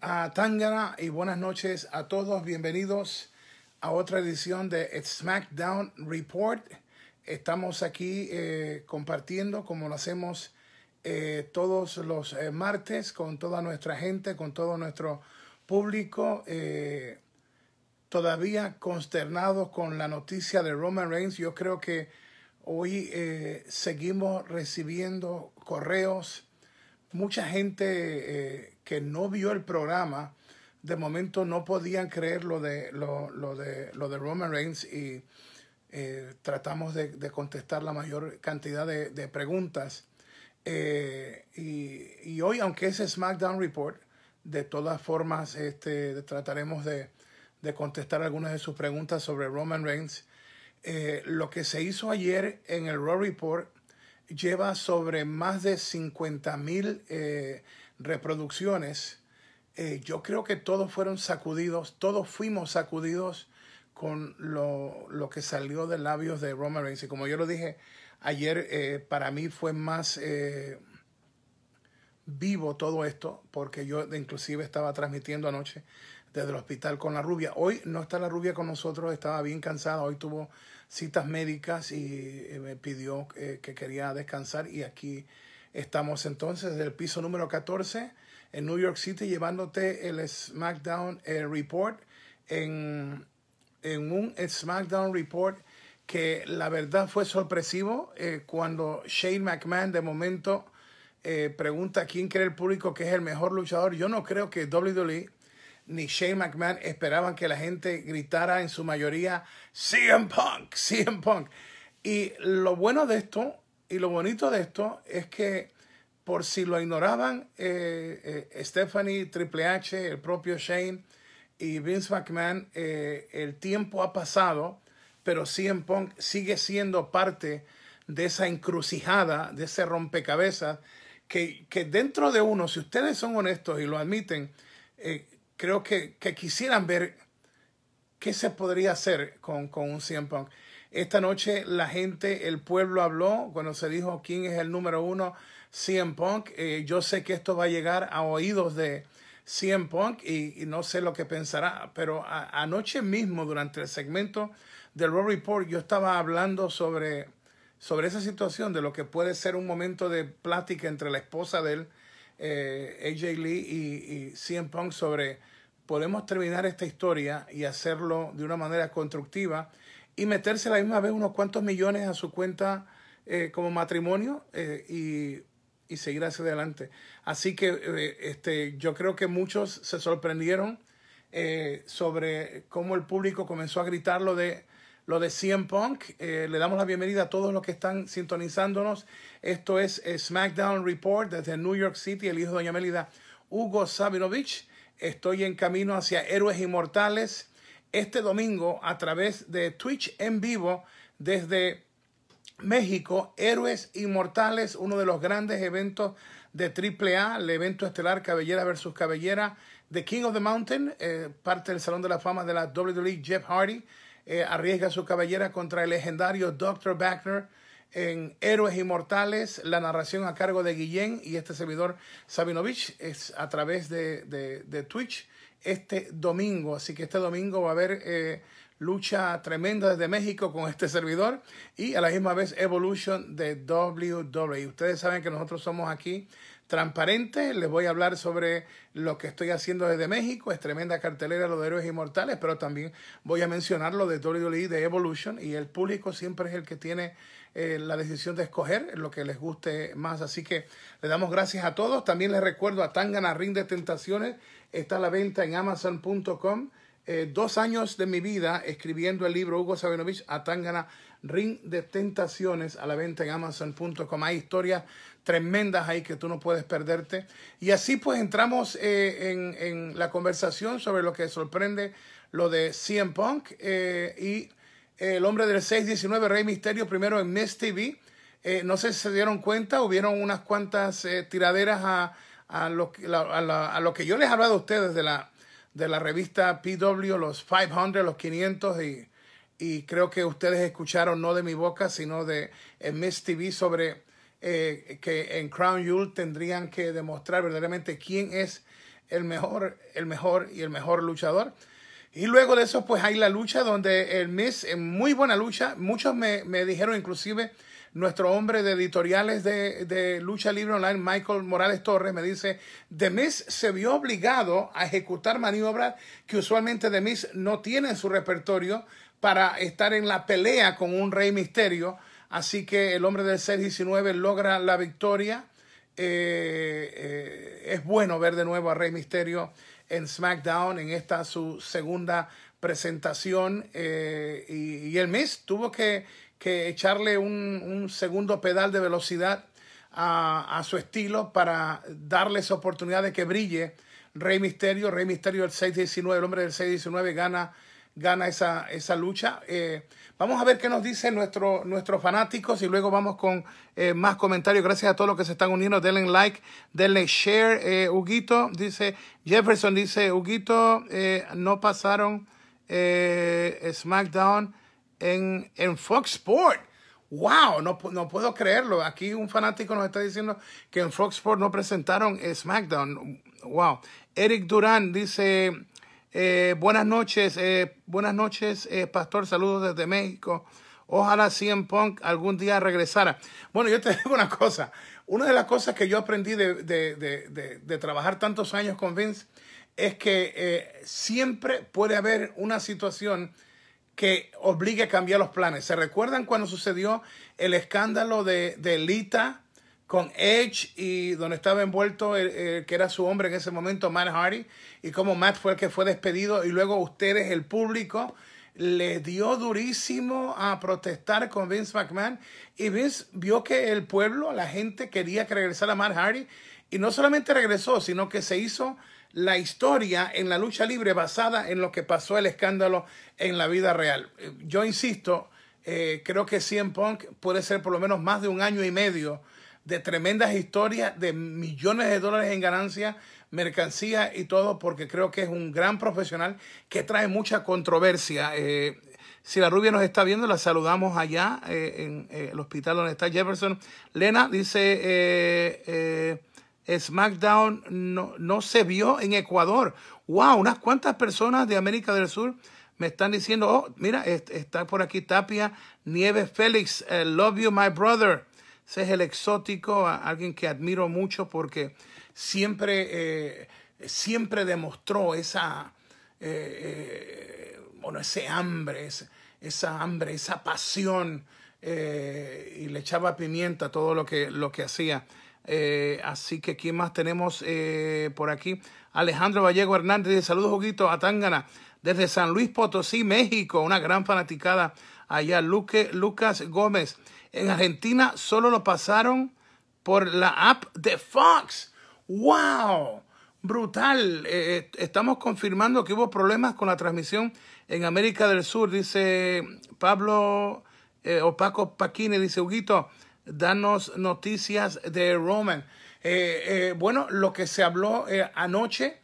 A y buenas noches a todos. Bienvenidos a otra edición de SmackDown Report. Estamos aquí eh, compartiendo como lo hacemos eh, todos los eh, martes con toda nuestra gente, con todo nuestro público. todavía consternados con la noticia de Roman Reigns. Yo creo que hoy seguimos recibiendo correos. Mucha gente que no vio el programa, de momento no podían creer lo de, lo, de, lo de Roman Reigns y eh, tratamos de, contestar la mayor cantidad de, preguntas. Eh, y, hoy, aunque es SmackDown Report, de todas formas este, trataremos de, contestar algunas de sus preguntas sobre Roman Reigns. Eh, lo que se hizo ayer en el Raw Report lleva sobre más de 50 mil reproducciones, eh, yo creo que todos fueron sacudidos, todos fuimos sacudidos con lo, lo que salió de labios de Roman Reigns. Y como yo lo dije ayer, eh, para mí fue más eh, vivo todo esto, porque yo inclusive estaba transmitiendo anoche desde el hospital con la rubia. Hoy no está la rubia con nosotros, estaba bien cansada, hoy tuvo citas médicas y me pidió que quería descansar y aquí Estamos entonces en el piso número 14 en New York City llevándote el SmackDown eh, Report en, en, un SmackDown Report que la verdad fue sorpresivo eh, cuando Shane McMahon de momento eh, pregunta quién cree el público que es el mejor luchador. Yo no creo que WWE ni Shane McMahon esperaban que la gente gritara en su mayoría CM Punk, CM Punk. Y lo bueno de esto y lo bonito de esto es que por si lo ignoraban, eh, eh, Stephanie, Triple H, el propio Shane y Vince McMahon, eh, el tiempo ha pasado, pero CM sigue siendo parte de esa encrucijada, de ese rompecabezas, que, dentro de uno, si ustedes son honestos y lo admiten, creo que, quisieran ver qué se podría hacer con, con un CM Punk. Esta noche la gente, el pueblo habló cuando se dijo quién es el número uno, CM Punk. Eh, yo sé que esto va a llegar a oídos de CM Punk y, no sé lo que pensará, pero anoche mismo durante el segmento del Raw Report yo estaba hablando sobre, sobre esa situación, de lo que puede ser un momento de plática entre la esposa de eh, AJ Lee y, y CM Punk sobre podemos terminar esta historia y hacerlo de una manera constructiva y meterse a la misma vez unos cuantos millones a su cuenta eh, como matrimonio eh, y, seguir hacia adelante. Así que eh, este, yo creo que muchos se sorprendieron sobre cómo el público comenzó a gritar lo de lo de CM Punk. le damos la bienvenida a todos los que están sintonizándonos. Esto es SmackDown Report desde New York City, el hijo de Doña Melida, Hugo Sabinovich. Estoy en camino hacia Héroes Inmortales este domingo a través de Twitch en vivo desde México, Héroes Inmortales, uno de los grandes eventos de AAA, el evento estelar Cabellera versus Cabellera, The King of the Mountain, eh, parte del Salón de la Fama de la WWE, Jeff Hardy, eh, arriesga su cabellera contra el legendario Dr. Backner en Héroes Inmortales, la narración a cargo de Guillén y este servidor Sabinovich, es a través de Twitch este domingo. Así que este domingo va a haber eh, lucha tremenda desde México con este servidor y a la misma vez Evolution de WWE. Ustedes saben que nosotros somos aquí transparentes. Les voy a hablar sobre lo que estoy haciendo desde México. Es tremenda cartelera lo de Héroes Inmortales, pero también voy a mencionar lo de WWE de Evolution y el público siempre es el que tiene eh, la decisión de escoger lo que les guste más. Así que le damos gracias a todos. También les recuerdo a Tangana de Tentaciones Está a la venta en amazon.com. Eh, dos años de mi vida escribiendo el libro Hugo Sabinovich Atangana, Ring de Tentaciones, a la venta en Amazon.com. Hay historias tremendas ahí que tú no puedes perderte. Y así pues entramos eh, en, la conversación sobre lo que sorprende lo de CM Punk eh, y el hombre del 619, Rey Misterio, primero en Miss TV. no sé si se dieron cuenta, hubieron unas cuantas tiraderas a a lo, que yo les hablado a ustedes de la, de la revista PW, los 500, los 500 y, y creo que ustedes escucharon no de mi boca, sino de Miss TV sobre eh, que en Crown Jewel tendrían que demostrar verdaderamente quién es el mejor, el mejor y el mejor luchador. Y luego de eso, pues hay la lucha donde el Miss, en muy buena lucha, muchos me, me dijeron inclusive nuestro hombre de editoriales de, lucha libre online, Michael Morales Torres, me dice, Demis se vio obligado a ejecutar maniobras que usualmente Demis no tiene en su repertorio para estar en la pelea con un rey misterio. Así que el hombre del 6-19 logra la victoria. Eh, eh, es bueno ver de nuevo a Rey Misterio en SmackDown en esta su segunda presentación eh, y, y, el Miss tuvo que que echarle un, un segundo pedal de velocidad a, su estilo para darle esa oportunidad de que brille Rey Misterio. Rey Misterio del 619, el hombre del 619 gana, gana esa, esa lucha. Eh, vamos a ver qué nos dicen nuestro, nuestros fanáticos y luego vamos con eh, más comentarios. Gracias a todos los que se están uniendo. Denle like, denle share. Eh, Huguito dice, Jefferson dice, Huguito, no pasaron SmackDown en, en Fox Sport. ¡Wow! No, no, puedo creerlo. Aquí un fanático nos está diciendo que en Fox Sports no presentaron SmackDown. ¡Wow! Eric Durán dice, eh, buenas noches, eh, buenas noches, eh, Pastor, saludos desde México. Ojalá CM Punk algún día regresara. Bueno, yo te digo una cosa. Una de las cosas que yo aprendí de, de, de trabajar tantos años con Vince es que eh, siempre puede haber una situación que obligue a cambiar los planes. ¿Se recuerdan cuando sucedió el escándalo de, de Lita con Edge y donde estaba envuelto que era su hombre en ese momento, Matt Hardy, y cómo Matt fue el que fue despedido y luego ustedes, el público, le dio durísimo a protestar con Vince McMahon y Vince vio que el pueblo, la gente quería que regresara Matt Hardy y no solamente regresó, sino que se hizo la historia en la lucha libre basada en lo que pasó el escándalo en la vida real. Eh, yo insisto, eh, creo que CM Punk puede ser por lo menos más de un año y medio de tremendas historias, de millones de dólares en ganancias, mercancía y todo, porque creo que es un gran profesional que trae mucha controversia. Eh, si la rubia nos está viendo, la saludamos allá en el hospital donde está Jefferson. Lena dice... SmackDown no, no se vio en Ecuador. ¡Wow! Unas cuantas personas de América del Sur me están diciendo, oh, mira, está por aquí Tapia, Nieves Félix, eh, love you, my brother. Ese es el exótico, alguien que admiro mucho porque siempre, eh, siempre demostró esa, eh, bueno, ese hambre, esa, hambre, esa pasión y le echaba pimienta a todo lo que, lo que hacía. Eh, así que, ¿quién más tenemos eh, por aquí? Alejandro Vallejo Hernández saludos, Juguito, a Tángana desde San Luis Potosí, México, una gran fanaticada allá. Luque, Lucas Gómez, en Argentina solo lo pasaron por la app de Fox. ¡Wow! Brutal. Eh, estamos confirmando que hubo problemas con la transmisión en América del Sur, dice Pablo Opaco Paquine. dice Huguito danos noticias de Roman. Eh, eh, bueno, lo que se habló eh, anoche,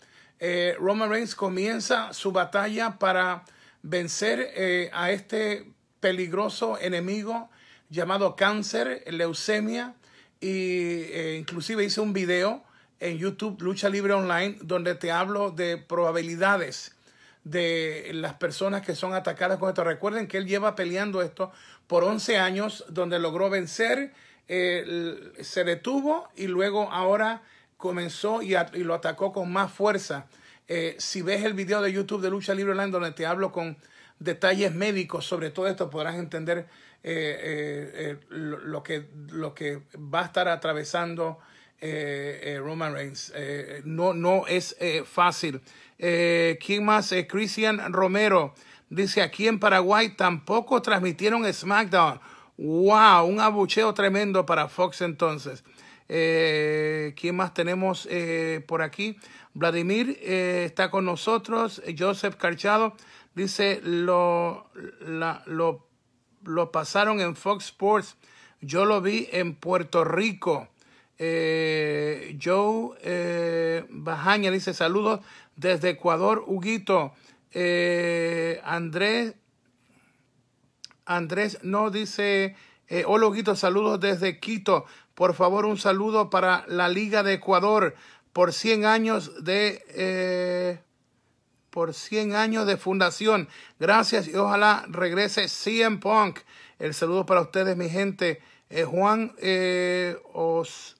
Roman Reigns comienza su batalla para vencer a este peligroso enemigo llamado cáncer, leucemia, e inclusive hice un video en YouTube Lucha Libre Online donde te hablo de probabilidades de las personas que son atacadas con esto. Recuerden que él lleva peleando esto por 11 años, donde logró vencer, eh, se detuvo y luego ahora comenzó y, lo atacó con más fuerza. Eh, si ves el video de YouTube de Lucha Libre Online, donde te hablo con detalles médicos sobre todo esto, podrás entender eh, lo que va a estar atravesando eh, eh, Roman Reigns. Eh, no, no es fácil. ¿Quién más? Cristian Romero dice aquí en Paraguay tampoco transmitieron SmackDown. ¡Wow! Un abucheo tremendo para Fox entonces. ¿Quién más tenemos por aquí? Vladimir está con nosotros. Joseph Carchado dice lo, lo, lo pasaron en Fox Sports. Yo lo vi en Puerto Rico. Eh, Joe eh, Bajaña dice saludos desde Ecuador, Huguito. Eh, Andrés, Andrés no dice, hola Huguito, saludos desde Quito. Por favor, un saludo para la Liga de Ecuador por 100 años de... por 100 años de fundación. Gracias y ojalá regrese CM Punk. El saludo para ustedes, mi gente. Juan Os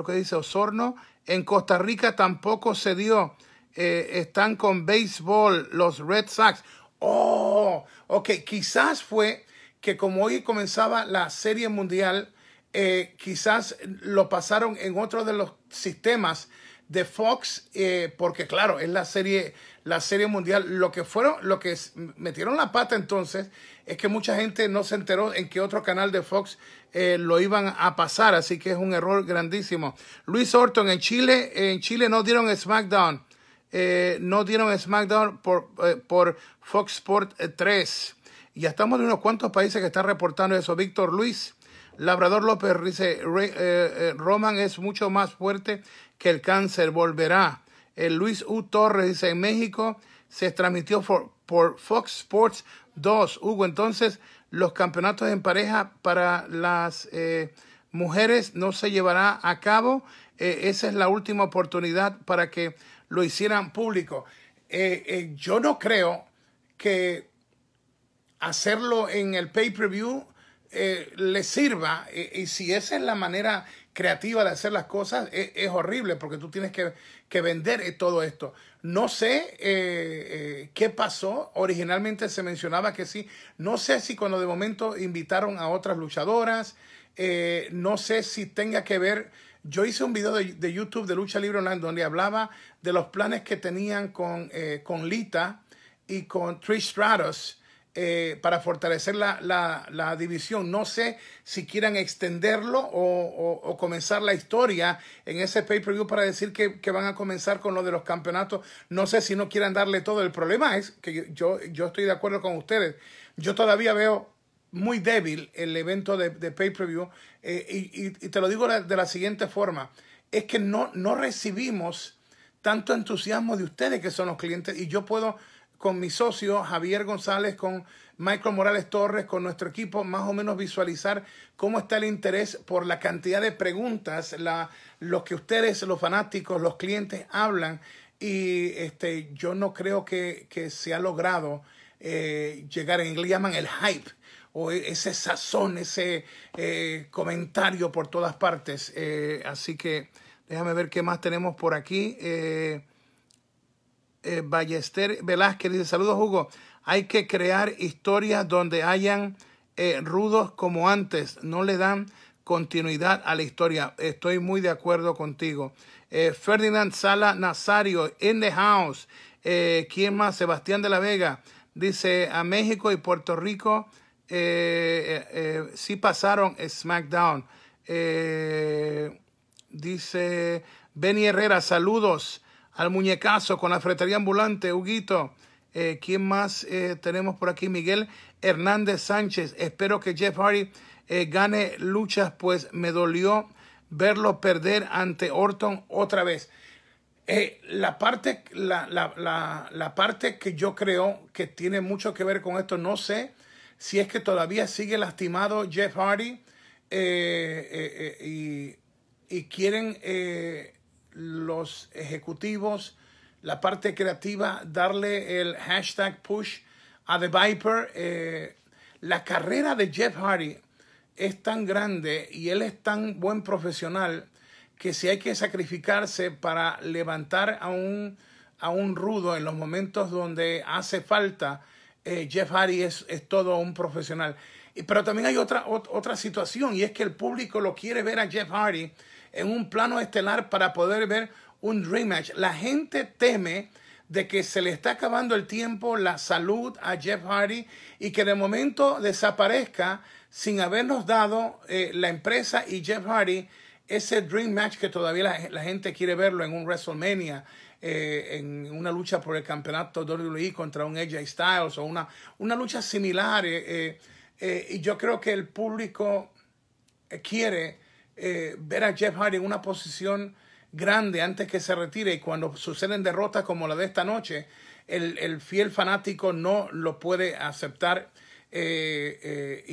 lo que dice Osorno. En Costa Rica tampoco se dio. Eh, están con béisbol los Red Sox. Oh, ok, quizás fue que como hoy comenzaba la serie mundial, eh, quizás lo pasaron en otro de los sistemas de Fox, eh, porque claro, es la serie, la serie mundial. Lo que fueron, lo que metieron la pata entonces es que mucha gente no se enteró en que otro canal de Fox eh, lo iban a pasar, así que es un error grandísimo. Luis Orton en Chile, en Chile no dieron SmackDown, eh, no dieron SmackDown por, eh, Fox Sports 3. Ya estamos en unos cuantos países que están reportando eso. Víctor Luis, Labrador López dice, Roman es mucho más fuerte que el cáncer, volverá. Luis U. Torres dice, en México se transmitió por, por Fox Sports Dos, Hugo, entonces los campeonatos en pareja para las eh, mujeres no se llevará a cabo. Eh, esa es la última oportunidad para que lo hicieran público. Eh, yo no creo que hacerlo en el pay-per-view le sirva. y si esa es la manera creativa de hacer las cosas es, horrible porque tú tienes que, que, vender eh, todo esto. No sé eh, eh, qué pasó, originalmente se mencionaba que sí, no sé si cuando de momento invitaron a otras luchadoras, no sé si tenga que ver, yo hice un video de, YouTube de Lucha Libre Online donde hablaba de los planes que tenían con, con Lita y con Trish Stratus eh, para fortalecer la, división. No sé si quieran extenderlo o, comenzar la historia en ese pay-per-view para decir que, van a comenzar con lo de los campeonatos. No sé si no quieran darle todo. El problema es que yo, estoy de acuerdo con ustedes. Yo todavía veo muy débil el evento de, pay-per-view eh, y, te lo digo de la siguiente forma. Es que no, no recibimos tanto entusiasmo de ustedes que son los clientes y yo puedo con mi socio Javier González, con Michael Morales Torres, con nuestro equipo, más o menos visualizar cómo está el interés por la cantidad de preguntas, la, los que ustedes, los fanáticos, los clientes hablan. Y este, yo no creo que, se ha logrado eh, llegar, en inglés llaman el hype, o e, ese sazón, ese eh, comentario por todas partes. Eh, así que déjame ver qué más tenemos por aquí. Eh, Ballester Velázquez dice, saludos Hugo, hay que crear historias donde hayan eh, rudos como antes, no le dan continuidad a la historia. Estoy muy de acuerdo contigo. Eh, Ferdinand Sala Nazario, in the house. ¿Quién más? Sebastián de la Vega. Dice, a México y Puerto Rico sí pasaron SmackDown. dice Benny Herrera, saludos al muñecazo con la fretería ambulante, Huguito. Eh, ¿Quién más eh, tenemos por aquí? Miguel Hernández Sánchez. Espero que Jeff Hardy eh, gane luchas, pues me dolió verlo perder ante Orton otra vez. la, parte, la, parte que yo creo que tiene mucho que ver con esto, no sé si es que todavía sigue lastimado Jeff Hardy y, quieren los ejecutivos, la parte creativa, darle el hashtag push a The Viper. Eh, la carrera de Jeff Hardy es tan grande y él es tan buen profesional que si hay que sacrificarse para levantar a un, a un rudo en los momentos donde hace falta, eh, Jeff Hardy es, es, todo un profesional. Pero también hay otra, otra situación y es que el público lo quiere ver a Jeff Hardy en un plano estelar para poder ver un Dream Match. La gente teme de que se le está acabando el tiempo, la salud a Jeff Hardy y que de momento desaparezca sin habernos dado eh, la empresa y Jeff Hardy ese dream match que todavía la, gente quiere verlo en un WrestleMania, eh, en una lucha por el campeonato WWE contra un AJ Styles o una, una lucha similar. Eh, y yo creo que el público quiere eh, ver a Jeff Hardy en una posición grande antes que se retire y cuando suceden derrotas como la de esta noche, el, fiel fanático no lo puede aceptar. Eh, eh,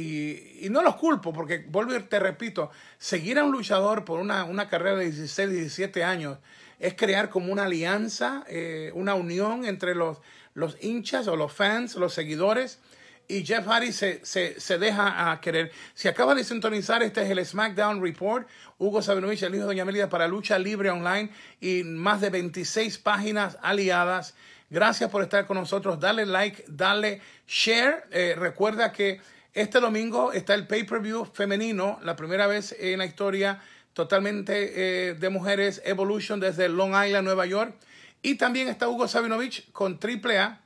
y, y, no los culpo, porque vuelvo te repito, seguir a un luchador por una, carrera de 16, 17 años es crear como una alianza, una unión entre los, los hinchas o los fans, los seguidores y Jeff Hardy se, deja a querer. Si acaba de sintonizar, este es el SmackDown Report. Hugo Sabinovich, el hijo de Doña Melida para Lucha Libre Online y más de 26 páginas aliadas. Gracias por estar con nosotros. Dale like, dale share. Eh, recuerda que este domingo está el pay-per-view femenino, la primera vez en la historia totalmente eh, de mujeres, Evolution desde Long Island, Nueva York. Y también está Hugo Sabinovich con AAA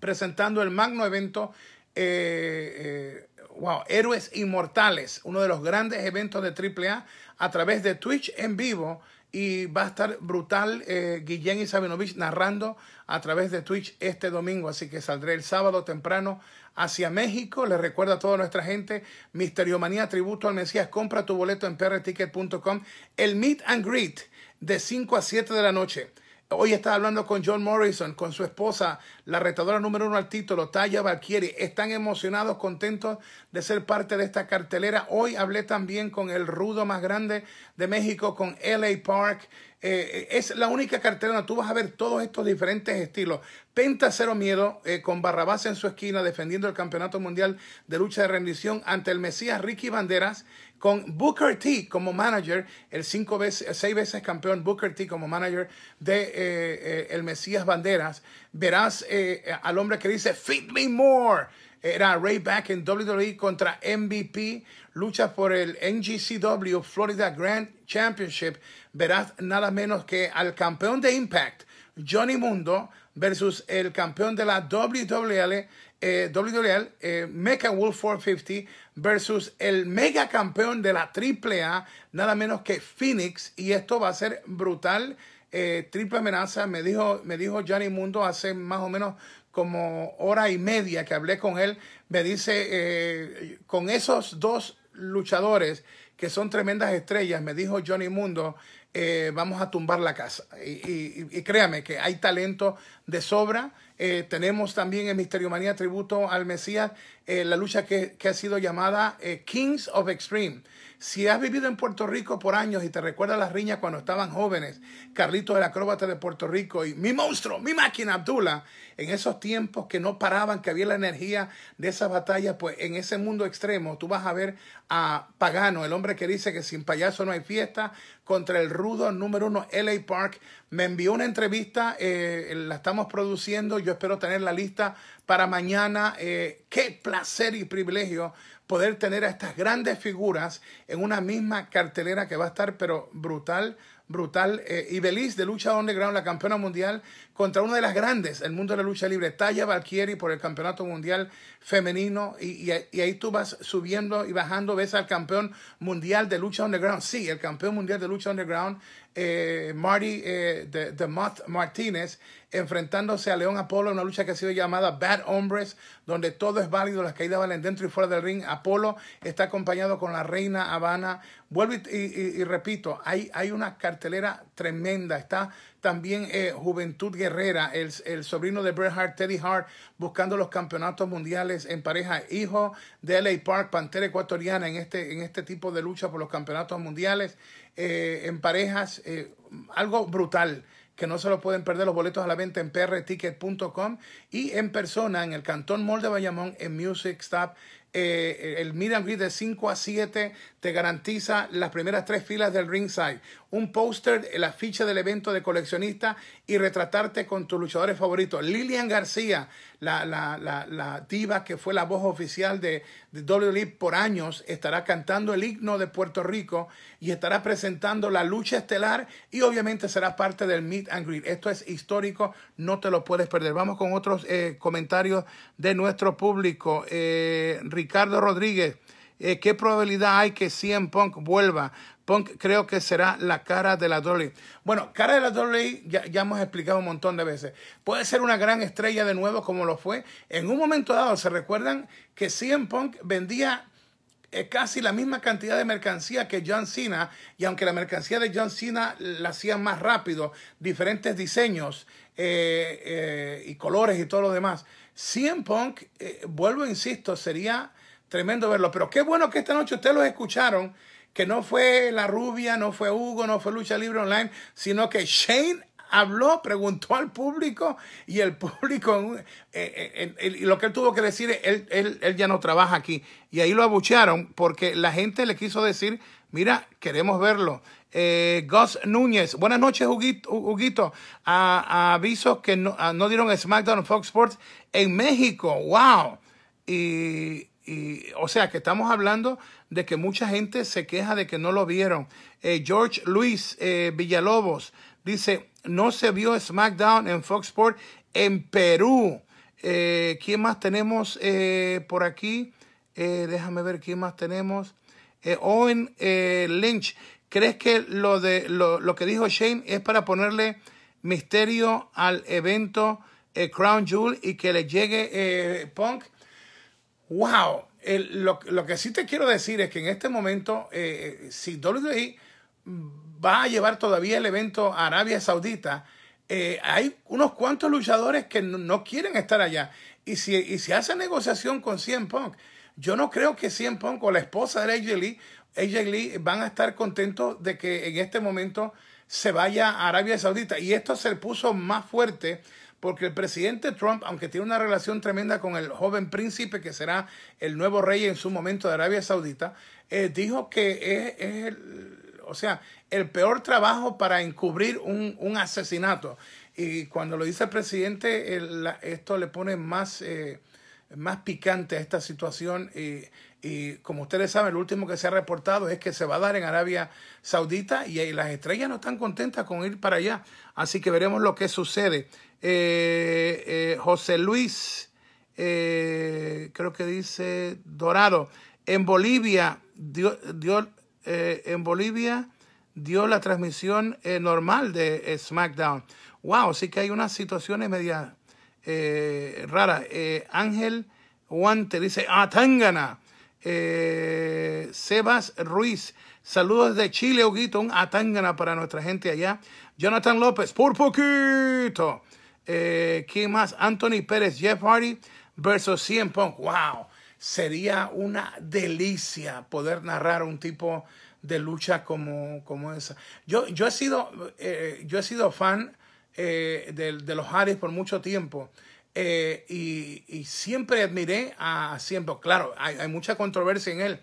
presentando el magno evento eh, eh, wow, Héroes Inmortales, uno de los grandes eventos de AAA a través de Twitch en vivo. Y va a estar brutal eh, Guillén y Sabinovich narrando a través de Twitch este domingo. Así que saldré el sábado temprano hacia México. Les recuerda a toda nuestra gente, Misterio Manía, tributo al Mesías. Compra tu boleto en prticket.com. El meet and greet de 5 a 7 de la noche Hoy estaba hablando con John Morrison, con su esposa, la retadora número uno al título, Taya Valkyrie. Están emocionados, contentos de ser parte de esta cartelera. Hoy hablé también con el rudo más grande de México, con LA Park. Eh, es la única cartelera, tú vas a ver todos estos diferentes estilos. Penta Cero Miedo, eh, con Barrabás en su esquina, defendiendo el Campeonato Mundial de Lucha de Rendición ante el Mesías Ricky Banderas con Booker T como manager, el cinco veces, seis veces campeón Booker T como manager de eh, eh, el Mesías Banderas, verás eh, al hombre que dice feed Me More. Era Ray Back en WWE contra MVP, lucha por el NGCW Florida Grand Championship. Verás nada menos que al campeón de Impact, Johnny Mundo, versus el campeón de la WWE, eh, WWE, eh, Wolf 450 versus el mega campeón de la AAA, nada menos que Phoenix. Y esto va a ser brutal. Eh, triple amenaza, me dijo, me dijo Johnny Mundo hace más o menos como hora y media que hablé con él. Me dice, eh, con esos dos luchadores que son tremendas estrellas, me dijo Johnny Mundo, eh, vamos a tumbar la casa. Y, créame que hay talento de sobra. Eh, tenemos también en Misterio Manía tributo al Mesías eh, la lucha que, que, ha sido llamada Kings of Extreme. Si has vivido en Puerto Rico por años y te recuerdas las riñas cuando estaban jóvenes, Carlitos el acróbata de Puerto Rico y mi monstruo, mi máquina, Abdullah, en esos tiempos que no paraban, que había la energía de esas batallas, pues en ese mundo extremo tú vas a ver a Pagano, el hombre que dice que sin payaso no hay fiesta, contra el rudo número uno, LA Park. Me envió una entrevista, eh, la estamos produciendo, yo espero tener la lista para mañana. Eh, qué placer y privilegio poder tener a estas grandes figuras en una misma cartelera que va a estar, pero brutal, brutal. y eh, Belis de Lucha Underground, la campeona mundial, contra una de las grandes el mundo de la lucha libre, Taya Valkyrie, por el campeonato mundial femenino. y, ahí tú vas subiendo y bajando, ves al campeón mundial de Lucha Underground. Sí, el campeón mundial de Lucha Underground, eh, Marty eh, de, Martínez enfrentándose a León Apolo en una lucha que ha sido llamada Bad Hombres, donde todo es válido, las caídas valen dentro y fuera del ring. Apolo está acompañado con la reina Habana. Vuelvo y, repito, hay, hay una cartelera tremenda. Está también eh, Juventud Guerrera, el, el, sobrino de Bret Hart, Teddy Hart, buscando los campeonatos mundiales en pareja, hijo de LA Park, Pantera Ecuatoriana, en este, en este tipo de lucha por los campeonatos mundiales. Eh, en parejas, eh, algo brutal que no se lo pueden perder los boletos a la venta en prticket.com y en persona en el Cantón molde de Bayamón en Music Stop. Eh, el mid and de 5 a 7 te garantiza las primeras tres filas del ringside un póster, la ficha del evento de coleccionista y retratarte con tus luchadores favoritos. Lilian García, la, diva que fue la voz oficial de, de WWE por años, estará cantando el himno de Puerto Rico y estará presentando la lucha estelar y obviamente será parte del Meet and Greet. Esto es histórico, no te lo puedes perder. Vamos con otros eh, comentarios de nuestro público. Eh, Ricardo Rodríguez. Eh, ¿Qué probabilidad hay que CM Punk vuelva? Punk creo que será la cara de la dolly Bueno, cara de la WWE ya, ya, hemos explicado un montón de veces. Puede ser una gran estrella de nuevo como lo fue. En un momento dado, ¿se recuerdan que CM Punk vendía eh, casi la misma cantidad de mercancía que John Cena? Y aunque la mercancía de John Cena la hacían más rápido, diferentes diseños eh, eh, y colores y todo lo demás. CM Punk, vuelvo vuelvo, insisto, sería tremendo verlo. Pero qué bueno que esta noche ustedes lo escucharon que no fue la rubia, no fue Hugo, no fue Lucha Libre Online, sino que Shane habló, preguntó al público y el público, eh, eh, lo que él tuvo que decir, él, él, ya no trabaja aquí. Y ahí lo abuchearon porque la gente le quiso decir, mira, queremos verlo. Eh, Gus Núñez, buenas noches, Huguito. avisos que no, no dieron SmackDown Fox Sports en México, wow. Y o sea, que estamos hablando de que mucha gente se queja de que no lo vieron. Eh, George Luis eh, Villalobos dice, no se vio SmackDown en Fox Sports en Perú. Eh, ¿Quién más tenemos por aquí? déjame ver quién más tenemos. Owen Lynch, ¿crees que lo, de, lo, lo, que dijo Shane es para ponerle misterio al evento Crown Jewel y que le llegue Punk? wow, lo, que sí te quiero decir es que en este momento, eh, eh si WWE va a llevar todavía el evento a Arabia Saudita, eh, hay unos cuantos luchadores que no, quieren estar allá. Y si, hace negociación con CM Punk, yo no creo que CM Punk o la esposa de AJ Lee, AJ Lee van a estar contentos de que en este momento se vaya a Arabia Saudita. Y esto se puso más fuerte porque el presidente Trump, aunque tiene una relación tremenda con el joven príncipe que será el nuevo rey en su momento de Arabia Saudita, eh, dijo que es, el, o sea, el peor trabajo para encubrir un, asesinato. Y cuando lo dice el presidente, esto le pone más, eh, más picante a esta situación. Y, como ustedes saben, lo último que se ha reportado es que se va a dar en Arabia Saudita y las estrellas no están contentas con ir para allá. Así que veremos lo que sucede. Eh, eh, José Luis, eh, creo que dice Dorado, en Bolivia dio, en Bolivia dio la transmisión normal de SmackDown. Wow, sí que hay unas situaciones media raras. Ángel Guante dice, Atangana ah, Sebas Ruiz, saludos de Chile, Huguito, un Atangana para nuestra gente allá. Jonathan López, por poquito. Eh, ¿Quién más? Anthony Pérez, Jeff Hardy versus CM Punk. ¡Wow! Sería una delicia poder narrar un tipo de lucha como, como esa. Yo, yo, he sido, eh, yo he sido fan eh, de, los Hardys por mucho tiempo. y, siempre admiré a Punk. Claro, hay, mucha controversia en él,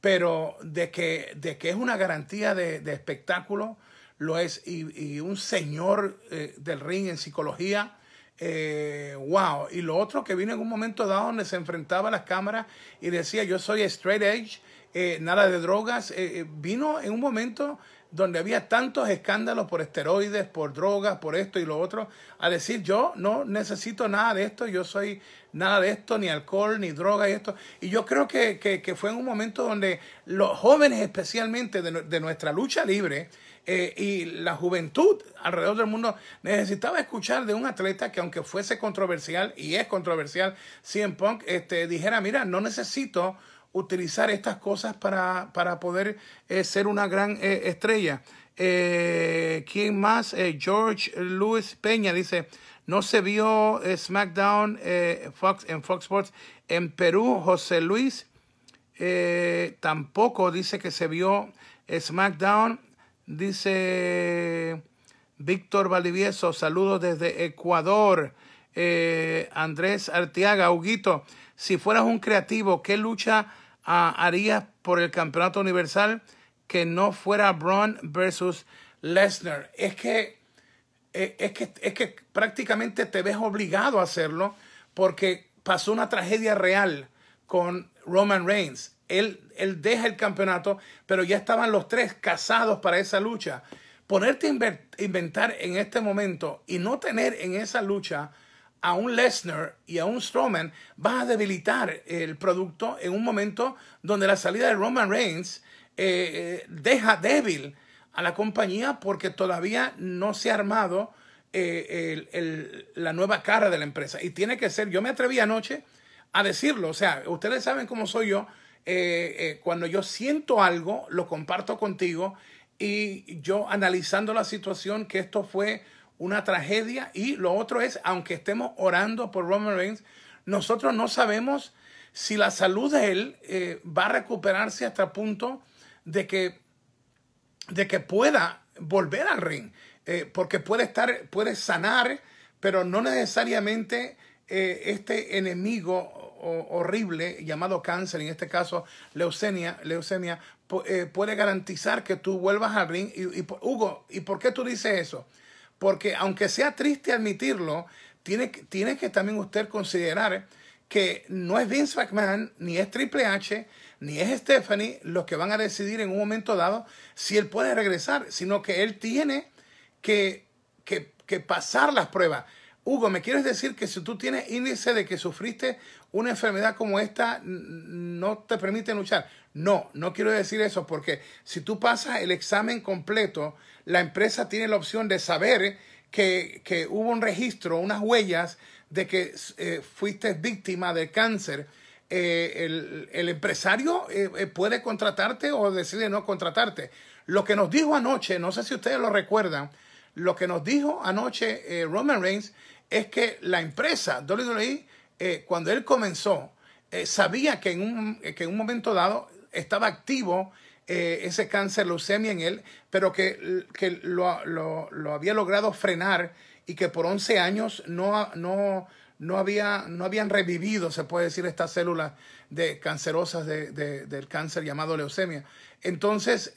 pero de que, de que es una garantía de, de espectáculo lo es, y, y un señor eh, del ring en psicología. Eh, wow. Y lo otro que vino en un momento dado donde se enfrentaba a las cámaras y decía, yo soy straight edge, eh, nada de drogas. vino en un momento donde había tantos escándalos por esteroides, por drogas, por esto y lo otro, a decir, yo no necesito nada de esto, yo soy nada de esto, ni alcohol, ni droga y esto. Y yo creo que, fue en un momento donde los jóvenes especialmente de, de nuestra lucha libre, eh, y la juventud alrededor del mundo necesitaba escuchar de un atleta que aunque fuese controversial y es controversial, en Punk este, dijera, mira, no necesito utilizar estas cosas para, poder eh, ser una gran eh, estrella. ¿Quién más? George Luis Peña dice, no se vio SmackDown Fox, en Fox Sports en Perú. José Luis tampoco dice que se vio SmackDown Dice Víctor Valivieso, saludos desde Ecuador. Eh, Andrés Arteaga, Huguito, si fueras un creativo, ¿qué lucha ah, harías por el campeonato universal que no fuera Braun versus Lesnar? Es que, eh, es que, es que prácticamente te ves obligado a hacerlo porque pasó una tragedia real con Roman Reigns. Él, él deja el campeonato, pero ya estaban los tres casados para esa lucha. Ponerte a inventar en este momento y no tener en esa lucha a un Lesnar y a un Strowman, Va a debilitar el producto en un momento donde la salida de Roman Reigns eh, eh, deja débil a la compañía porque todavía no se ha armado eh, la nueva cara de la empresa. Y tiene que ser, yo me atreví anoche a decirlo, o sea, ustedes saben cómo soy yo, eh, eh, cuando yo siento algo, lo comparto contigo y yo analizando la situación, que esto fue una tragedia y lo otro es, aunque estemos orando por Roman Reigns, nosotros no sabemos si la salud de él eh, va a recuperarse hasta el punto de que, de que pueda volver al ring, porque puede estar, puede sanar, pero no necesariamente este enemigo horrible llamado cáncer, en este caso leucemia, leucemia eh, puede garantizar que tú vuelvas al ring. Y, Hugo, ¿y por qué tú dices eso? Porque aunque sea triste admitirlo, tiene, que también usted considerar que no es Vince McMahon, ni es Triple H, ni es Stephanie los que van a decidir en un momento dado si él puede regresar, sino que él tiene que pasar las pruebas. Hugo, ¿me quieres decir que si tú tienes índice de que sufriste una enfermedad como esta, no te permite luchar? No, no quiero decir eso porque si tú pasas el examen completo, la empresa tiene la opción de saber que, hubo un registro, unas huellas de que eh, fuiste víctima de cáncer. Eh, el, el, empresario eh, puede contratarte o decide no contratarte. Lo que nos dijo anoche, no sé si ustedes lo recuerdan, lo que nos dijo anoche eh, Roman Reigns es que la empresa WWE, eh, cuando él comenzó, eh, sabía que en, un, que en un momento dado estaba activo eh, ese cáncer, leucemia en él, pero que, lo, había logrado frenar y que por 11 años no, no, había, no habían revivido, se puede decir, estas células de, cancerosas de, del cáncer llamado leucemia. Entonces,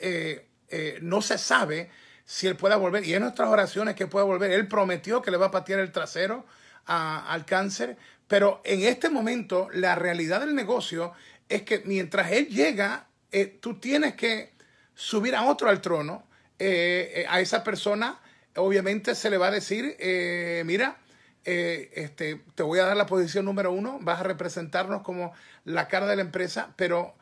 no se sabe si Él pueda volver. Y en nuestras oraciones que pueda volver. Él prometió que le va a patear el trasero al cáncer. Pero en este momento, la realidad del negocio es que mientras Él llega, eh, tú tienes que subir a otro al trono. Eh, eh, a esa persona, obviamente, se le va a decir, mira, este, te voy a dar la posición número uno, vas a representarnos como la cara de la empresa, pero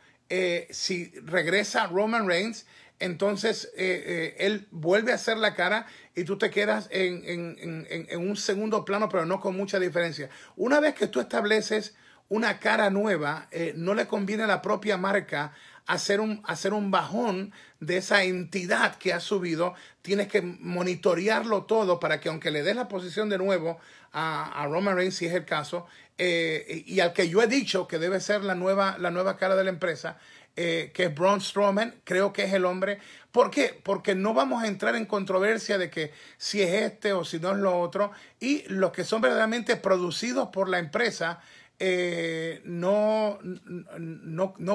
si regresa Roman Reigns, entonces eh, eh, él vuelve a hacer la cara y tú te quedas en, en, un segundo plano, pero no con mucha diferencia. Una vez que tú estableces una cara nueva, eh, no le conviene a la propia marca hacer un, hacer un bajón de esa entidad que ha subido. Tienes que monitorearlo todo para que aunque le des la posición de nuevo a, a Roman Reigns, si es el caso, y, al que yo he dicho que debe ser la nueva cara de la empresa, eh, que es Braun Strowman, creo que es el hombre. ¿Por qué? Porque no vamos a entrar en controversia de que si es este o si no es lo otro. Y los que son verdaderamente producidos por la empresa, eh, no,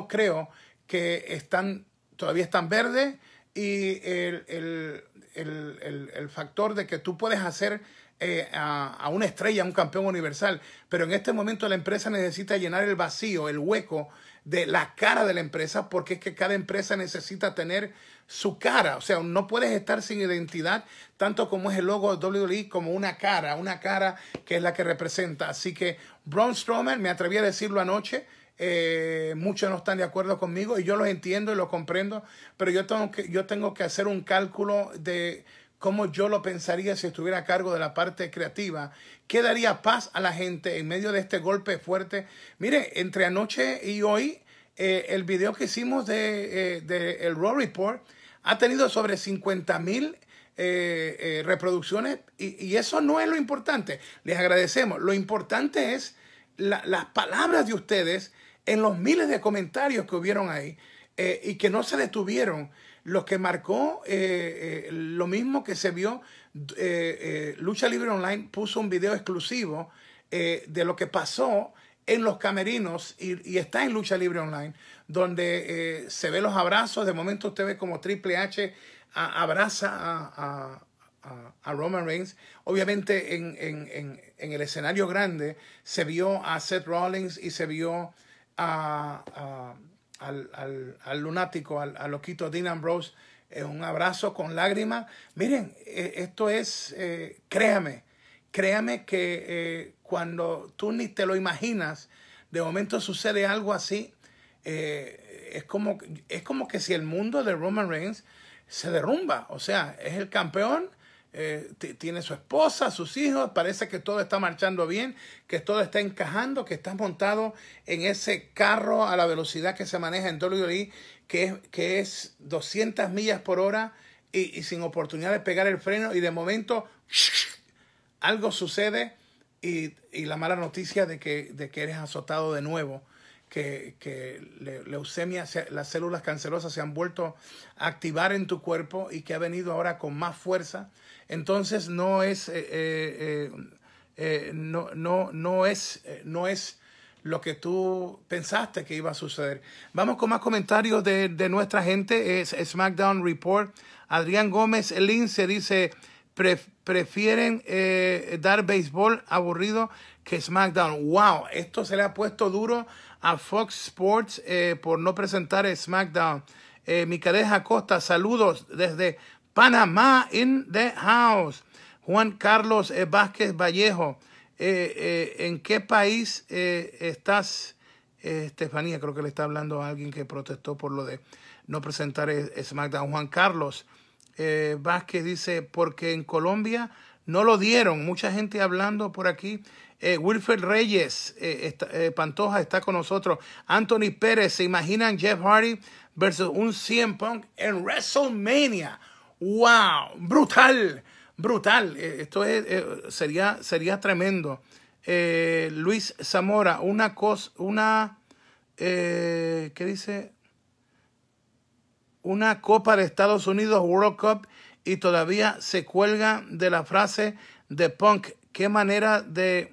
creo que están, todavía están verdes. Y el, el, factor de que tú puedes hacer eh, a, a, una estrella, a un campeón universal. Pero en este momento la empresa necesita llenar el vacío, el hueco de la cara de la empresa, porque es que cada empresa necesita tener su cara. O sea, no puedes estar sin identidad, tanto como es el logo de WWE, como una cara, una cara que es la que representa. Así que Braun Strowman, me atreví a decirlo anoche, eh, muchos no están de acuerdo conmigo y yo los entiendo y los comprendo, pero yo tengo que, yo tengo que hacer un cálculo de cómo yo lo pensaría si estuviera a cargo de la parte creativa, qué daría paz a la gente en medio de este golpe fuerte. Mire, entre anoche y hoy, eh, el video que hicimos eh, de, el Raw Report ha tenido sobre 50 mil eh, reproducciones y, eso no es lo importante. Les agradecemos. Lo importante es las palabras de ustedes en los miles de comentarios que hubieron ahí y que no se detuvieron lo que marcó eh, eh, lo mismo que se vio, eh, Lucha Libre Online puso un video exclusivo de lo que pasó en los camerinos y, está en Lucha Libre Online, donde se ve los abrazos, de momento usted ve como Triple H abraza a, Roman Reigns, obviamente en, en, el escenario grande se vio a Seth Rollins y se vio a al, lunático, al, loquito Dean Ambrose, eh, un abrazo con lágrimas. Miren, eh, esto es, eh, créame, créame que cuando tú ni te lo imaginas, de momento sucede algo así. es, como, es como que si el mundo de Roman Reigns se derrumba. O sea, es el campeón eh, tiene su esposa, sus hijos, parece que todo está marchando bien, que todo está encajando, que estás montado en ese carro a la velocidad que se maneja en WWE, que es, que es 200 millas por hora y, sin oportunidad de pegar el freno y de momento algo sucede y, la mala noticia de que, de que eres azotado de nuevo, que, que leucemia, las células cancerosas se han vuelto a activar en tu cuerpo y que ha venido ahora con más fuerza entonces no es, eh, eh, eh, no, no, no es, no es lo que tú pensaste que iba a suceder. Vamos con más comentarios de, nuestra gente. Es SmackDown Report. Adrián Gómez se dice, prefieren dar béisbol aburrido que SmackDown. ¡Wow! Esto se le ha puesto duro a Fox Sports por no presentar SmackDown. Eh, cadeja costa saludos desde Panamá in the house. Juan Carlos eh, Vázquez Vallejo. Eh, eh, ¿En qué país estás, Estefanía? Creo que le está hablando a alguien que protestó por lo de no presentar SmackDown. Juan Carlos Vázquez dice, porque en Colombia no lo dieron. Mucha gente hablando por aquí. Wilfred Reyes Pantoja está con nosotros. Anthony Pérez, ¿se imaginan Jeff Hardy versus un CM Punk en WrestleMania? ¡Wow! ¡Brutal! ¡Brutal! Eh, esto eh, sería, sería tremendo. Eh, Luis Zamora, una cosa, una, ¿qué dice? Una copa de Estados Unidos World Cup y todavía se cuelga de la frase de punk. Qué manera de,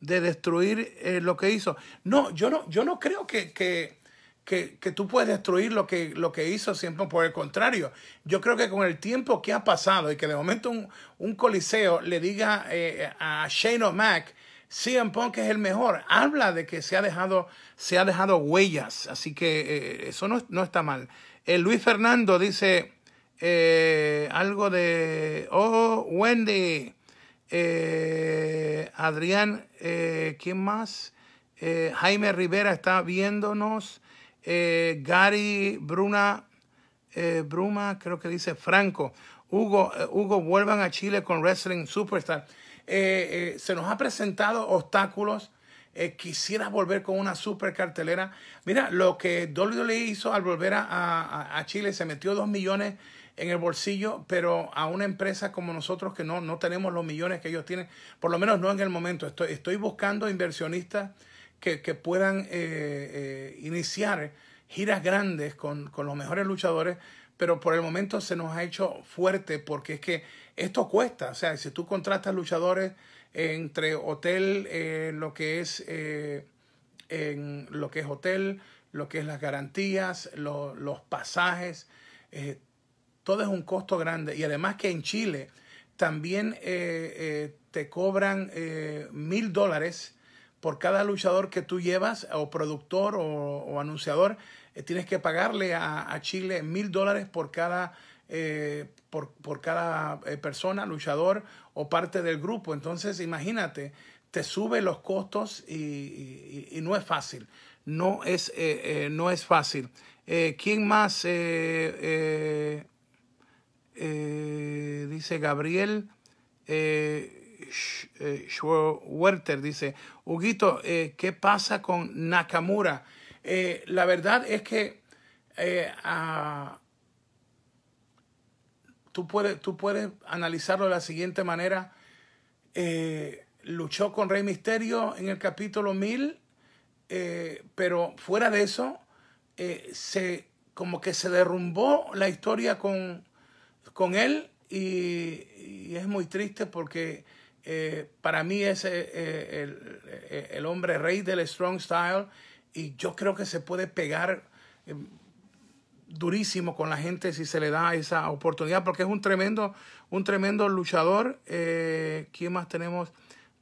de destruir lo que hizo. No, yo no, yo no creo que, que que, tú puedes destruir lo que, lo que hizo siempre por el contrario. Yo creo que con el tiempo que ha pasado y que de momento un, coliseo le diga eh, a Shane O'Mac, CM Punk es el mejor, habla de que se ha dejado, se ha dejado huellas, así que eh, eso no, está mal. Eh, Luis Fernando dice algo de, oh, Wendy, Adrián, ¿quién más? Jaime Rivera está viéndonos. Eh, Gary Bruna, eh, Bruma, creo que dice Franco. Hugo, eh, Hugo, vuelvan a Chile con Wrestling Superstar. se nos ha presentado obstáculos. quisiera volver con una super cartelera. Mira, lo que Dolly e hizo al volver a, Chile, se metió dos millones en el bolsillo, pero a una empresa como nosotros que no, no tenemos los millones que ellos tienen, por lo menos no en el momento. Estoy, estoy buscando inversionistas que, puedan eh, eh, iniciar giras grandes con, los mejores luchadores, pero por el momento se nos ha hecho fuerte porque es que esto cuesta. O sea, si tú contratas luchadores entre hotel, eh, lo que es en lo que es hotel, lo que es las garantías, los pasajes, todo es un costo grande. Y además que en Chile también te cobran mil dólares por cada luchador que tú llevas o productor o, anunciador, eh, tienes que pagarle a, Chile mil dólares por cada, eh, por, cada eh, persona, luchador o parte del grupo. Entonces, imagínate, te sube los costos y, no es fácil. No es, no es fácil. ¿Quién más? dice Gabriel. Schwerter dice, Huguito, eh, ¿qué pasa con Nakamura? Eh, la verdad es que eh, tú, puedes, tú puedes analizarlo de la siguiente manera. luchó con Rey Misterio en el capítulo 1000, pero fuera de eso, se, como que se derrumbó la historia con, con él y es muy triste porque eh, para mí es eh, eh, el, hombre rey del strong style y yo creo que se puede pegar em, durísimo con la gente si se le da esa oportunidad porque es un tremendo, un tremendo luchador. ¿Quién más tenemos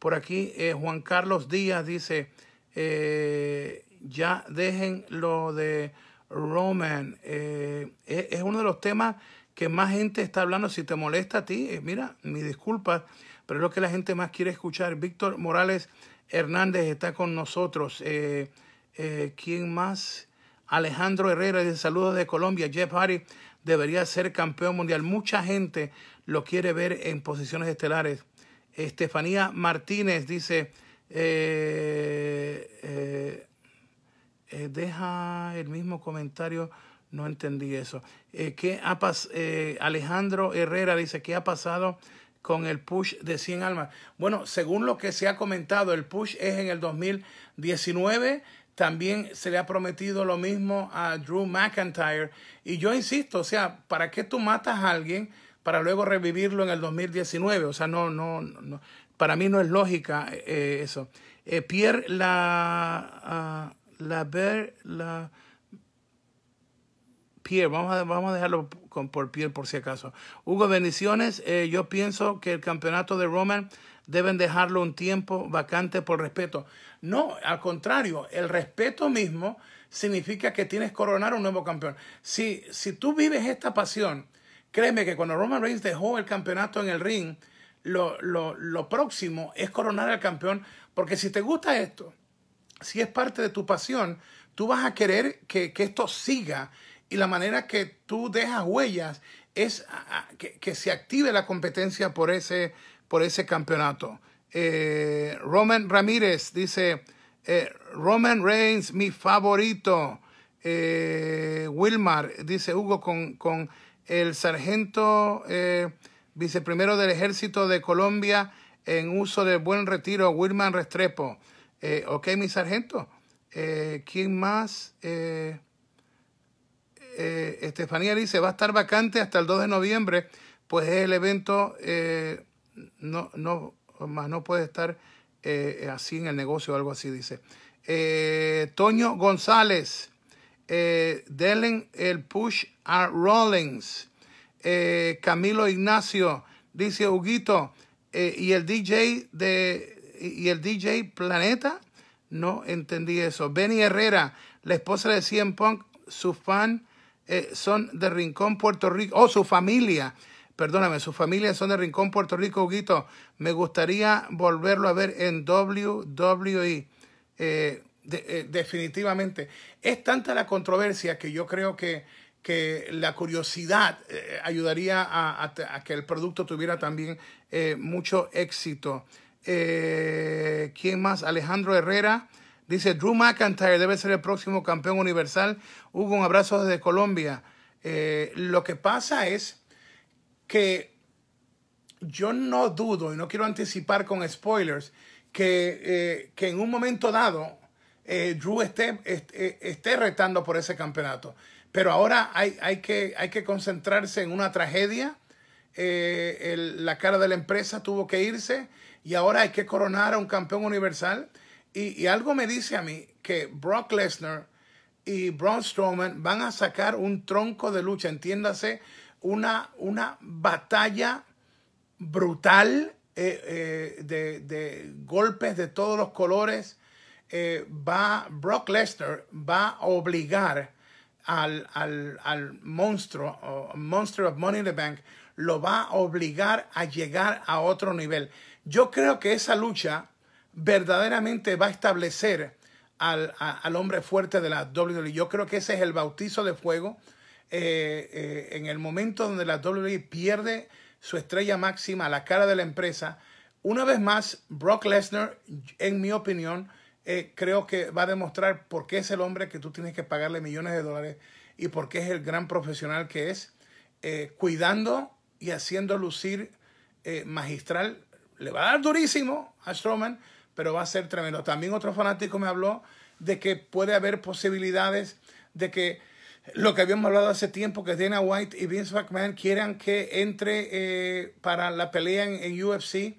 por aquí? Juan Carlos Díaz dice, ya dejen lo de Roman. Es, es uno de los temas que más gente está hablando. Si te molesta a ti, mira, mi disculpa pero es lo que la gente más quiere escuchar. Víctor Morales Hernández está con nosotros. Eh, eh, ¿Quién más? Alejandro Herrera dice saludos de Colombia. Jeff Hardy debería ser campeón mundial. Mucha gente lo quiere ver en posiciones estelares. Estefanía Martínez dice, eh, deja el mismo comentario. No entendí eso. ha Alejandro Herrera dice, ¿qué ha pasado? con el push de 100 almas. Bueno, según lo que se ha comentado, el push es en el 2019. También se le ha prometido lo mismo a Drew McIntyre. Y yo insisto, o sea, ¿para qué tú matas a alguien para luego revivirlo en el 2019? O sea, no, no, no para mí no es lógica eh, eso. Eh, Pierre la, ah, la, ver, la Vamos a, vamos a dejarlo por pie por si acaso. Hugo, bendiciones. Eh, yo pienso que el campeonato de Roman deben dejarlo un tiempo vacante por respeto. No, al contrario, el respeto mismo significa que tienes que coronar un nuevo campeón. Si, si tú vives esta pasión, créeme que cuando Roman Reigns dejó el campeonato en el ring, lo, próximo es coronar al campeón, porque si te gusta esto, si es parte de tu pasión, tú vas a querer que esto siga y la manera que tú dejas huellas es que, se active la competencia por ese, por ese campeonato. Eh, Roman Ramírez dice, eh, Roman Reigns, mi favorito. Eh, Wilmar, dice Hugo, con, con el sargento viceprimero del ejército de Colombia en uso del buen retiro, Wilmar Restrepo. ok, mi sargento. ¿Quién más? Eh, Estefanía dice, va a estar vacante hasta el 2 de noviembre, pues es el evento, eh, no, no, más no puede estar eh, así en el negocio o algo así, dice. Toño González, Delen el push a Rollins. Camilo Ignacio, dice Huguito, y el DJ de y el DJ Planeta, no entendí eso. Benny Herrera, la esposa de CM Punk, su fan eh, son de Rincón, Puerto Rico, o oh, su familia, perdóname, su familia son de Rincón, Puerto Rico, Huguito. Me gustaría volverlo a ver en WWE. Eh, eh, definitivamente. Es tanta la controversia que yo creo que, la curiosidad ayudaría a, a, que el producto tuviera también mucho éxito. ¿Quién más? Alejandro Herrera. Dice, Drew McIntyre debe ser el próximo campeón universal. Hugo, un abrazo desde Colombia. Eh, lo que pasa es que yo no dudo, y no quiero anticipar con spoilers, que, eh, en un momento dado eh, Drew esté, retando por ese campeonato. Pero ahora hay, hay, que, hay que concentrarse en una tragedia. la cara de la empresa tuvo que irse y ahora hay que coronar a un campeón universal y, algo me dice a mí que Brock Lesnar y Braun Strowman van a sacar un tronco de lucha, entiéndase, una, una batalla brutal eh, eh, de, golpes de todos los colores. Eh, va, Brock Lesnar va a obligar al, al monstruo, Monster of Money in the Bank, lo va a obligar a llegar a otro nivel. Yo creo que esa lucha verdaderamente va a establecer al, hombre fuerte de la WWE. Yo creo que ese es el bautizo de fuego eh, eh, en el momento donde la WWE pierde su estrella máxima a la cara de la empresa. Una vez más, Brock Lesnar, en mi opinión, eh, creo que va a demostrar por qué es el hombre que tú tienes que pagarle millones de dólares y por qué es el gran profesional que es, cuidando y haciendo lucir magistral. Le va a dar durísimo a Strowman, pero va a ser tremendo. También otro fanático me habló de que puede haber posibilidades de que lo que habíamos hablado hace tiempo, que Dana White y Vince McMahon quieran que entre eh, para la pelea en, UFC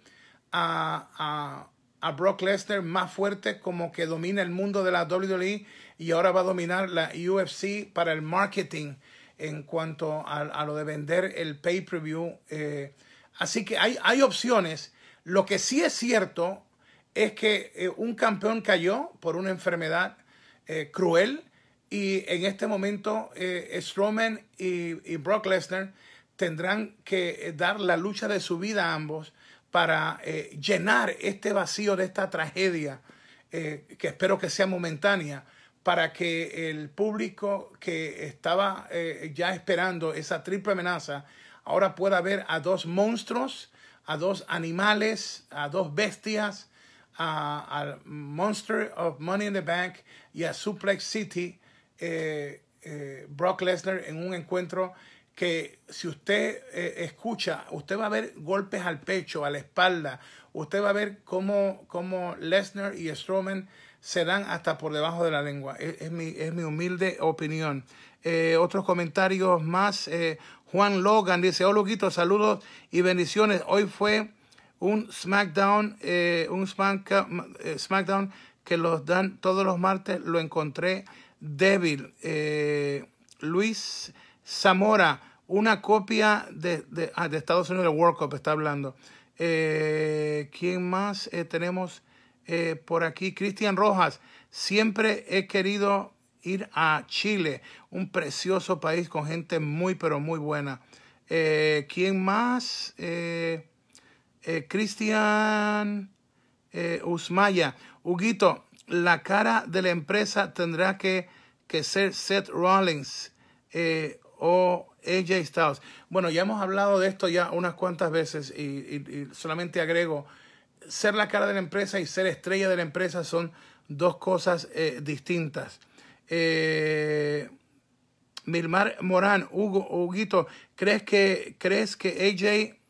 a, a, Brock Lesnar más fuerte como que domina el mundo de la WWE y ahora va a dominar la UFC para el marketing en cuanto a, lo de vender el pay-per-view. Eh. así que hay, hay opciones. Lo que sí es cierto es que eh, un campeón cayó por una enfermedad eh, cruel y en este momento eh, Strowman y, y, Brock Lesnar tendrán que eh, dar la lucha de su vida a ambos para llenar este vacío de esta tragedia que espero que sea momentánea para que el público que estaba ya esperando esa triple amenaza ahora pueda ver a dos monstruos, a dos animales, a dos bestias al Monster of Money in the Bank y a Suplex City, eh, eh, Brock Lesnar en un encuentro que si usted eh, escucha, usted va a ver golpes al pecho, a la espalda, usted va a ver cómo, cómo Lesnar y Strowman se dan hasta por debajo de la lengua. E, es, mi, es mi, humilde opinión. otros comentarios más. Juan Logan dice, hola Luquito, saludos y bendiciones. Hoy fue un SmackDown, eh, un eh, SmackDown que los dan todos los martes, lo encontré débil. Eh, Luis Zamora, una copia de, ah, Estados Unidos, de World Cup está hablando. ¿Quién más tenemos por aquí? Cristian Rojas, siempre he querido ir a Chile, un precioso país con gente muy, pero muy buena. ¿Quién más? Eh, Cristian eh, Usmaya. Huguito, la cara de la empresa tendrá que, ser Seth Rollins eh, o AJ Styles. Bueno, ya hemos hablado de esto ya unas cuantas veces y, solamente agrego, ser la cara de la empresa y ser estrella de la empresa son dos cosas distintas. Milmar Morán, Hugo, Huguito, ¿crees que, ¿crees que AJ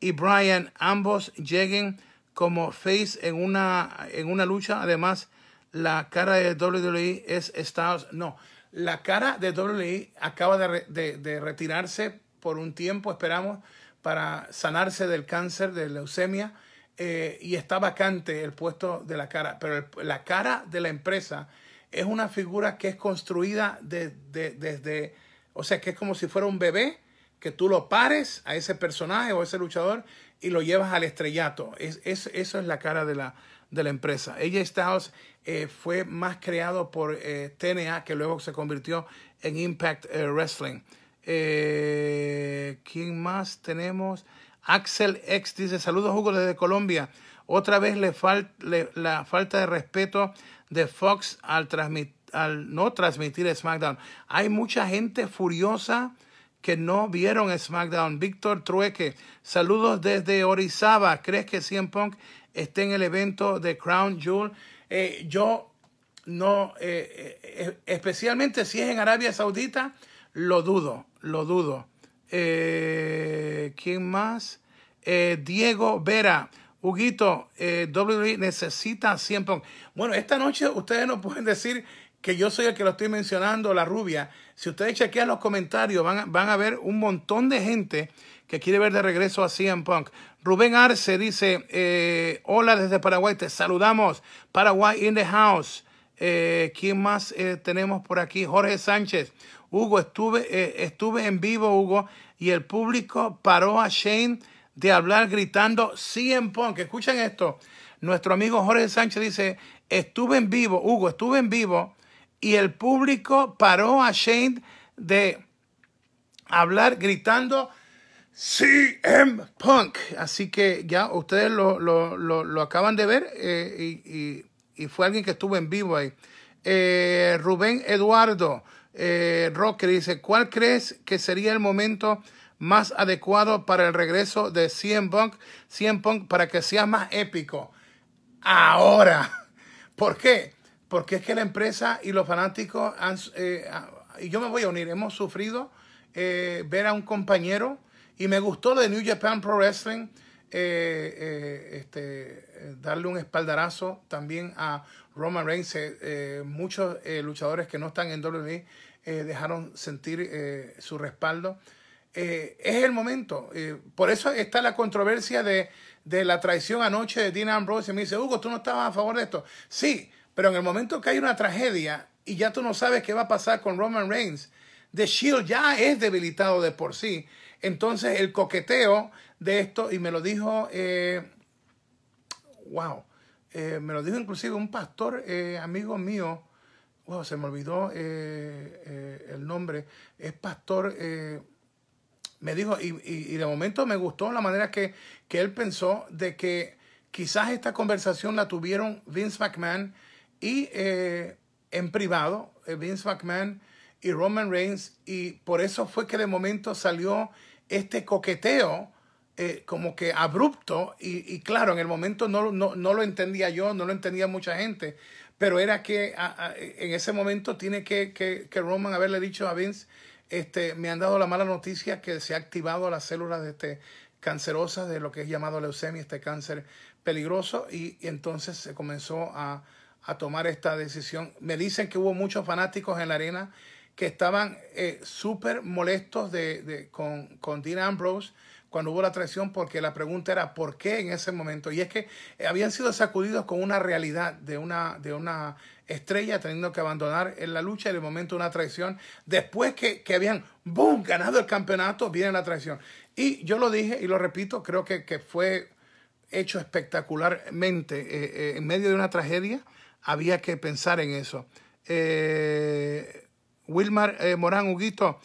y Brian ambos lleguen como face en una, en una lucha. Además, la cara de WWE es Estados. No, la cara de WWE acaba de, retirarse por un tiempo, esperamos, para sanarse del cáncer, de leucemia. Eh, y está vacante el puesto de la cara, pero la cara de la empresa es una figura que es construida desde, o sea, que es como si fuera un bebé que tú lo pares a ese personaje o ese luchador y lo llevas al estrellato. Es, es eso es la cara de la, de la empresa. ella Styles eh, fue más creado por eh, TNA, que luego se convirtió en Impact eh, Wrestling. ¿Quién más tenemos? Axel X dice, saludos Hugo desde Colombia. Otra vez le, la falta de respeto de Fox al, al no transmitir SmackDown. Hay mucha gente furiosa que no vieron SmackDown. Víctor Trueque, saludos desde Orizaba. ¿Crees que CM Punk esté en el evento de Crown Jewel? Eh, yo no, eh, eh, especialmente si es en Arabia Saudita, lo dudo, lo dudo. ¿Quién más? Diego Vera. Huguito, WWE necesita a Punk. Bueno, esta noche ustedes no pueden decir que yo soy el que lo estoy mencionando, la rubia. Si ustedes chequean los comentarios, van a, van a ver un montón de gente que quiere ver de regreso a CM Punk. Rubén Arce dice, eh, hola desde Paraguay, te saludamos. Paraguay in the house. Eh, ¿Quién más eh, tenemos por aquí? Jorge Sánchez. Hugo, estuve, estuve en vivo, Hugo, y el público paró a Shane de hablar gritando CM Punk. Escuchen esto. Nuestro amigo Jorge Sánchez dice, estuve en vivo, Hugo, estuve en vivo y el público paró a Shane de hablar gritando CM Punk. Así que ya ustedes lo, acaban de ver eh, y, fue alguien que estuvo en vivo ahí. Eh, Rubén Eduardo eh, Roque dice, ¿cuál crees que sería el momento más adecuado para el regreso de CM Punk, CM Punk para que sea más épico? Ahora. ¿Por qué? porque es que la empresa y los fanáticos han, eh, ah, y yo me voy a unir, hemos sufrido eh, ver a un compañero y me gustó de New Japan Pro Wrestling eh, este, darle un espaldarazo también a Roman Reigns. muchos luchadores que no están en WWE dejaron sentir su respaldo. es el momento. por eso está la controversia de, de la traición anoche de Dean Ambrose. Y me dice, Hugo, ¿tú no estabas a favor de esto? Sí, pero en el momento que hay una tragedia y ya tú no sabes qué va a pasar con Roman Reigns, The Shield ya es debilitado de por sí. Entonces el coqueteo de esto, y me lo dijo, eh, wow, eh, me lo dijo inclusive un pastor eh, amigo mío, wow, se me olvidó el nombre, es pastor, me dijo, y, de momento me gustó la manera que, que él pensó de que quizás esta conversación la tuvieron Vince McMahon y eh, en privado, eh, Vince McMahon y Roman Reigns, y por eso fue que de momento salió este coqueteo eh, como que abrupto, y, claro, en el momento no, no, lo entendía yo, no lo entendía mucha gente, pero era que en ese momento tiene que, Roman haberle dicho a Vince, este, me han dado la mala noticia que se ha activado las células de este cancerosas de lo que es llamado leucemia, este cáncer peligroso, y entonces se comenzó a, a tomar esta decisión. Me dicen que hubo muchos fanáticos en la arena que estaban eh, súper molestos de, con, con, Dean Ambrose cuando hubo la traición porque la pregunta era ¿por qué en ese momento? Y es que eh, habían sido sacudidos con una realidad de una, de una estrella teniendo que abandonar en la lucha en el momento una traición. Después que, habían, ¡boom!, ganado el campeonato, viene la traición. Y yo lo dije y lo repito, creo que, que fue hecho espectacularmente eh, eh, en medio de una tragedia había que pensar en eso. Eh, Wilmar eh, Morán Huguito,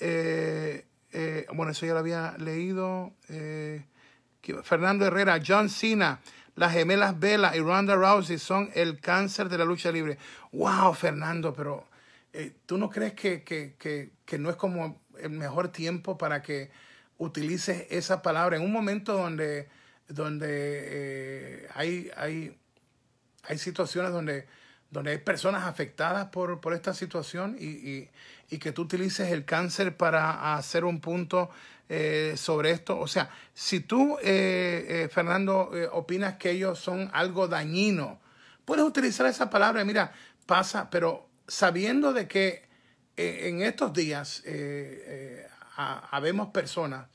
eh, bueno, eso ya lo había leído. Fernando Herrera, John Cena, las gemelas Vela y Ronda Rousey son el cáncer de la lucha libre. ¡Wow, Fernando! Pero ¿tú no crees que, no es como el mejor tiempo para que utilices esa palabra en un momento donde donde hay, hay, hay situaciones donde, donde hay personas afectadas por, por esta situación y, y, que tú utilices el cáncer para hacer un punto eh, sobre esto. O sea, si tú, eh, eh, Fernando, opinas que ellos son algo dañino, puedes utilizar esa palabra mira, pasa, pero sabiendo de que en estos días habemos personas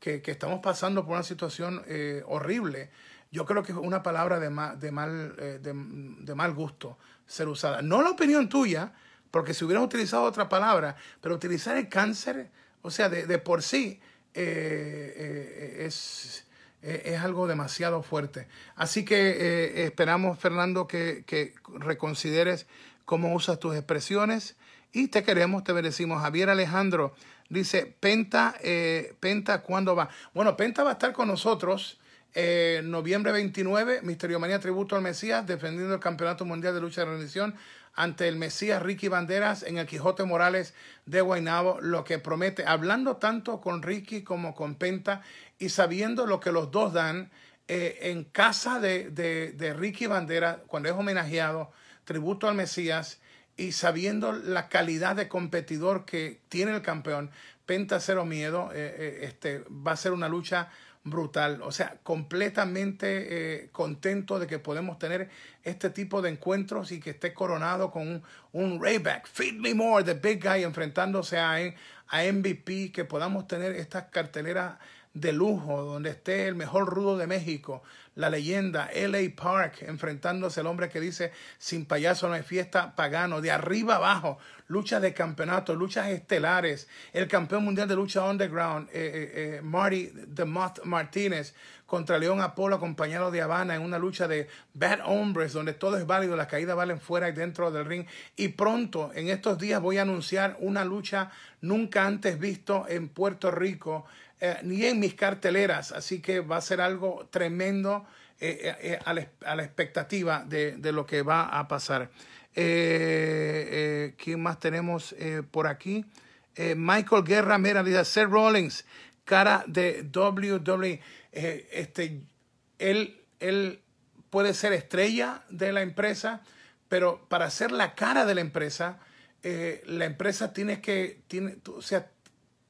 que, que, estamos pasando por una situación horrible, yo creo que es una palabra de mal, de, mal, eh, de, mal gusto ser usada. No la opinión tuya, porque si hubieras utilizado otra palabra, pero utilizar el cáncer, o sea, de, por sí, eh, eh, es, es algo demasiado fuerte. Así que esperamos, Fernando, que, que reconsideres cómo usas tus expresiones y te queremos, te bendecimos. Javier Alejandro dice, Penta, Penta, ¿cuándo va? Bueno, Penta va a estar con nosotros eh, noviembre 29, Misterio Manía Tributo al Mesías, defendiendo el Campeonato Mundial de Lucha de Rendición ante el Mesías Ricky Banderas en el Quijote Morales de Guaynabo lo que promete, hablando tanto con Ricky como con Penta y sabiendo lo que los dos dan eh, en casa de, Ricky Banderas, cuando es homenajeado, tributo al Mesías, y sabiendo la calidad de competidor que tiene el campeón, Penta Cero Miedo, eh, este, va a ser una lucha brutal. O sea, completamente eh, contento de que podemos tener este tipo de encuentros y que esté coronado con un, Rayback, Feed Me More, The Big Guy, enfrentándose a, a MVP, que podamos tener estas carteleras de lujo, donde esté el mejor rudo de México, la leyenda, LA Park, enfrentándose al hombre que dice, sin payaso no hay fiesta, pagano, de arriba abajo, luchas de campeonato, luchas estelares, el campeón mundial de lucha underground, eh, eh, eh Marty The Moth Martínez, contra León Apolo, acompañado de Habana, en una lucha de Bad Hombres, donde todo es válido, las caídas valen fuera y dentro del ring. Y pronto, en estos días, voy a anunciar una lucha nunca antes visto en Puerto Rico eh, ni en mis carteleras, así que va a ser algo tremendo eh, eh, a, la, expectativa de, lo que va a pasar. ¿Quién más tenemos por aquí? Michael Guerra, mira, dice Seth Rollins, cara de WWE. este, él, él puede ser estrella de la empresa, pero para ser la cara de la empresa, la empresa tiene que, tiene, o sea,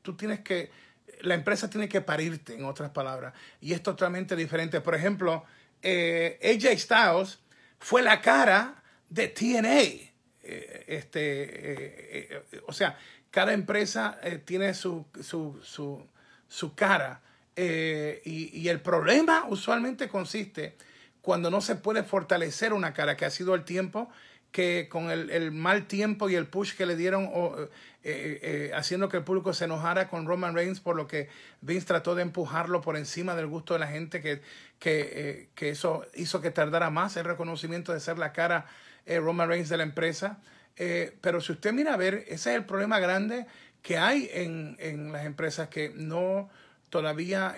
tú tienes que la empresa tiene que parirte, en otras palabras. Y es totalmente diferente. Por ejemplo, eh, AJ Styles fue la cara de TNA. Eh, este, eh, o sea, cada empresa tiene su, cara. Y, y, el problema usualmente consiste cuando no se puede fortalecer una cara que ha sido el tiempo que con el, mal tiempo y el push que le dieron eh, eh, eh, haciendo que el público se enojara con Roman Reigns por lo que Vince trató de empujarlo por encima del gusto de la gente que, que, que eso hizo que tardara más el reconocimiento de ser la cara Roman Reigns de la empresa. pero si usted mira a ver, ese es el problema grande que hay en, las empresas que no todavía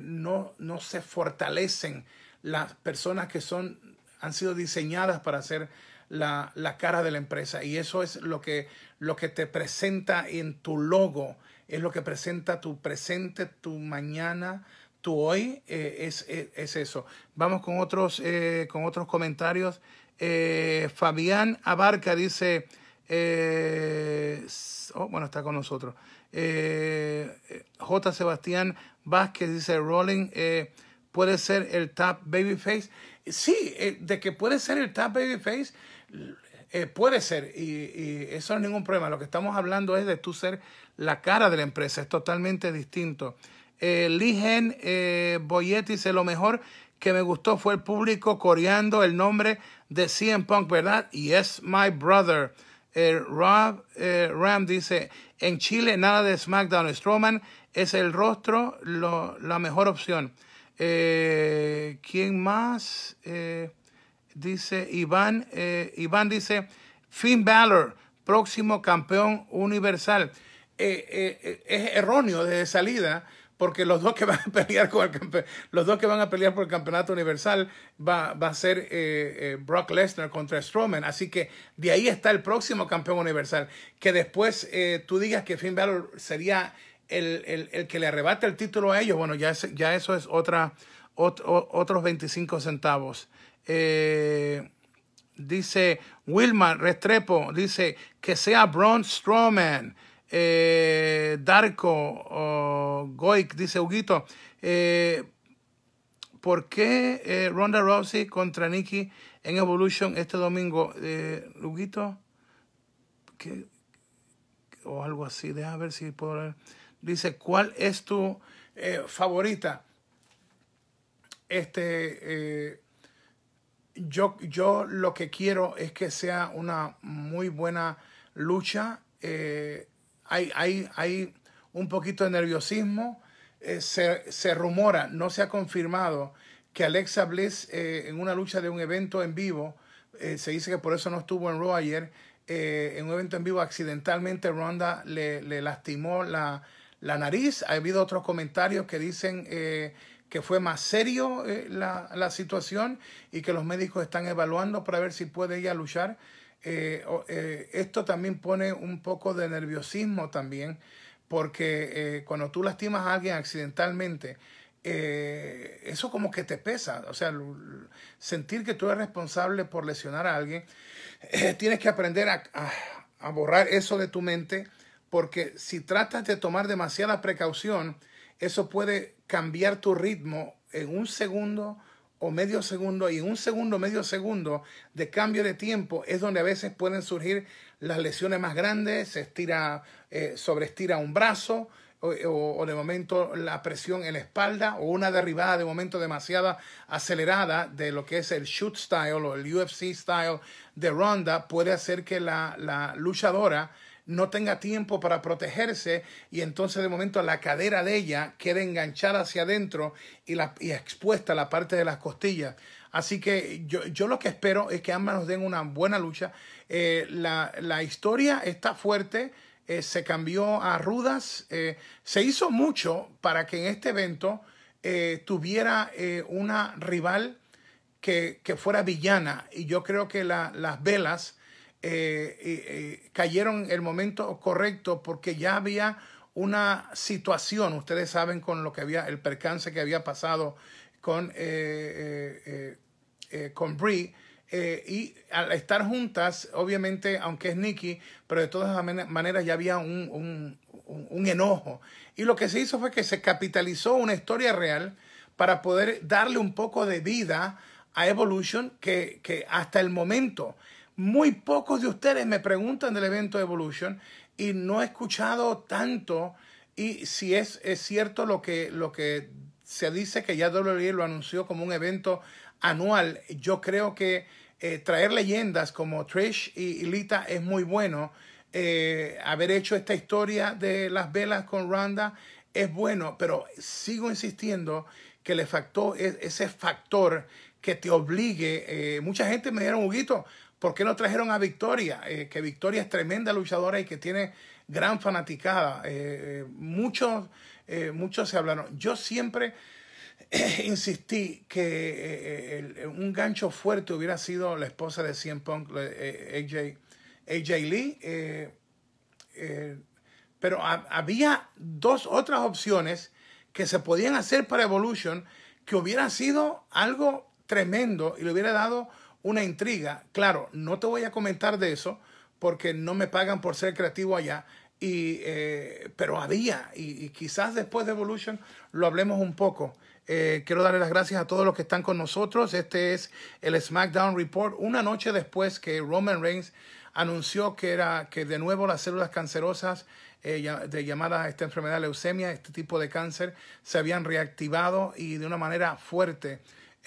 no, no se fortalecen las personas que son han sido diseñadas para ser la, la, cara de la empresa. Y eso es lo que, lo que te presenta en tu logo, es lo que presenta tu presente, tu mañana, tu hoy, eh, es, es, eso. Vamos con otros, eh, con otros comentarios. Eh, Fabián Abarca dice, oh, bueno, está con nosotros. J. Sebastián Vázquez dice, Rolling puede ser el top face Sí, de que puede ser el top face eh, puede ser, y, eso no es ningún problema. Lo que estamos hablando es de tú ser la cara de la empresa, es totalmente distinto. Eh, Ligen Boyet dice: Lo mejor que me gustó fue el público coreando el nombre de CM Punk, ¿verdad? Y es my brother. Eh, Rob eh, Ram dice: En Chile, nada de SmackDown. Strowman es el rostro, la mejor opción. Eh, ¿Quién más? dice Iván, eh, Iván dice Finn Balor, próximo campeón universal. Eh, eh, es erróneo de salida porque los dos que van a pelear con el los dos que van a pelear por el campeonato universal va, va a ser Brock Lesnar contra Strowman así que de ahí está el próximo campeón universal que después tú digas que Finn Balor sería el, que le arrebate el título a ellos bueno ya, ya eso es otra otros 25 centavos eh, dice Wilma Restrepo, dice que sea Braun Strowman, eh, Darko Goik, dice Huguito. Eh, ¿Por qué Ronda Rousey contra Nikki en Evolution este domingo? Huguito, o algo así, déjame ver si puedo leer. Dice, ¿cuál es tu favorita? Este yo, yo lo que quiero es que sea una muy buena lucha. Eh, hay, hay, hay, un poquito de nerviosismo. Eh, se, rumora, no se ha confirmado, que Alexa Bliss eh, en una lucha de un evento en vivo, se dice que por eso no estuvo en Raw ayer, en un evento en vivo accidentalmente Ronda le, lastimó la, la, nariz. Ha habido otros comentarios que dicen que fue más serio eh, la, situación y que los médicos están evaluando para ver si puede ella luchar. Eh, eh, esto también pone un poco de nerviosismo también, porque cuando tú lastimas a alguien accidentalmente, eso como que te pesa, o sea, sentir que tú eres responsable por lesionar a alguien, tienes que aprender a borrar eso de tu mente, porque si tratas de tomar demasiada precaución, eso puede cambiar tu ritmo en un segundo o medio segundo y en un segundo, medio segundo de cambio de tiempo es donde a veces pueden surgir las lesiones más grandes, se estira, eh, sobreestira un brazo o, de momento la presión en la espalda o una derribada de momento demasiada acelerada de lo que es el shoot style o el UFC style de Ronda puede hacer que la, la luchadora no tenga tiempo para protegerse y entonces de momento la cadera de ella queda enganchada hacia adentro y, la, expuesta a la parte de las costillas. Así que yo, yo, lo que espero es que ambas nos den una buena lucha. Eh, la, historia está fuerte, eh, se cambió a rudas, eh, se hizo mucho para que en este evento tuviera una rival que, fuera villana y yo creo que las velas eh, cayeron en el momento correcto porque ya había una situación, ustedes saben con lo que había, el percance que había pasado con, eh, eh, con Brie. y al estar juntas, obviamente, aunque es Nikki, pero de todas maneras ya había un, enojo. Y lo que se hizo fue que se capitalizó una historia real para poder darle un poco de vida a Evolution que hasta el momento muy pocos de ustedes me preguntan del evento Evolution y no he escuchado tanto y si es, es cierto lo que, lo que se dice que ya WWE lo anunció como un evento anual, yo creo que eh, traer leyendas como Trish y, Lita es muy bueno. Eh, haber hecho esta historia de las velas con Ronda es bueno, pero sigo insistiendo que le factó e, ese factor que te obligue. Eh, mucha gente me dieron, Huguito, ¿Por qué no trajeron a Victoria? Eh, que Victoria es tremenda luchadora y que tiene gran fanaticada. Eh, eh, muchos, muchos se hablaron. Yo siempre insistí que un gancho fuerte hubiera sido la esposa de CM Punk, AJ, Lee. pero había dos otras opciones que se podían hacer para Evolution que hubiera sido algo tremendo y le hubiera dado una intriga. Claro, no te voy a comentar de eso porque no me pagan por ser creativo allá. Y, eh, pero había, y, quizás después de Evolution lo hablemos un poco. Eh, quiero darle las gracias a todos los que están con nosotros. Este es el SmackDown Report, una noche después que Roman Reigns anunció que era que de nuevo las células cancerosas eh, de llamada esta enfermedad leucemia, este tipo de cáncer, se habían reactivado y de una manera fuerte.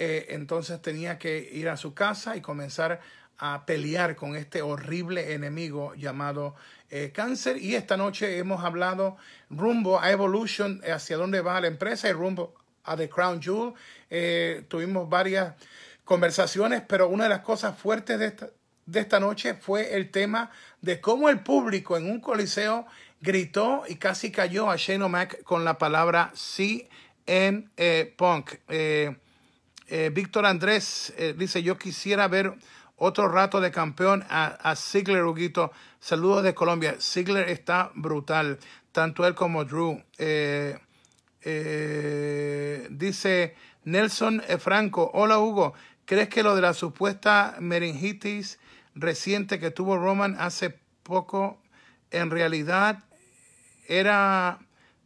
Eh, entonces tenía que ir a su casa y comenzar a pelear con este horrible enemigo llamado eh, cáncer. Y esta noche hemos hablado rumbo a Evolution, eh, hacia dónde va la empresa y rumbo a The Crown Jewel. tuvimos varias conversaciones, pero una de las cosas fuertes de esta, de esta noche fue el tema de cómo el público en un coliseo gritó y casi cayó a Shane O'Mac con la palabra CN e punk. Eh, Víctor Andrés eh, dice, yo quisiera ver otro rato de campeón a, a Ziggler, Huguito. Saludos de Colombia. Ziggler está brutal, tanto él como Drew. Eh, dice Nelson Franco, hola Hugo, ¿crees que lo de la supuesta meningitis reciente que tuvo Roman hace poco en realidad era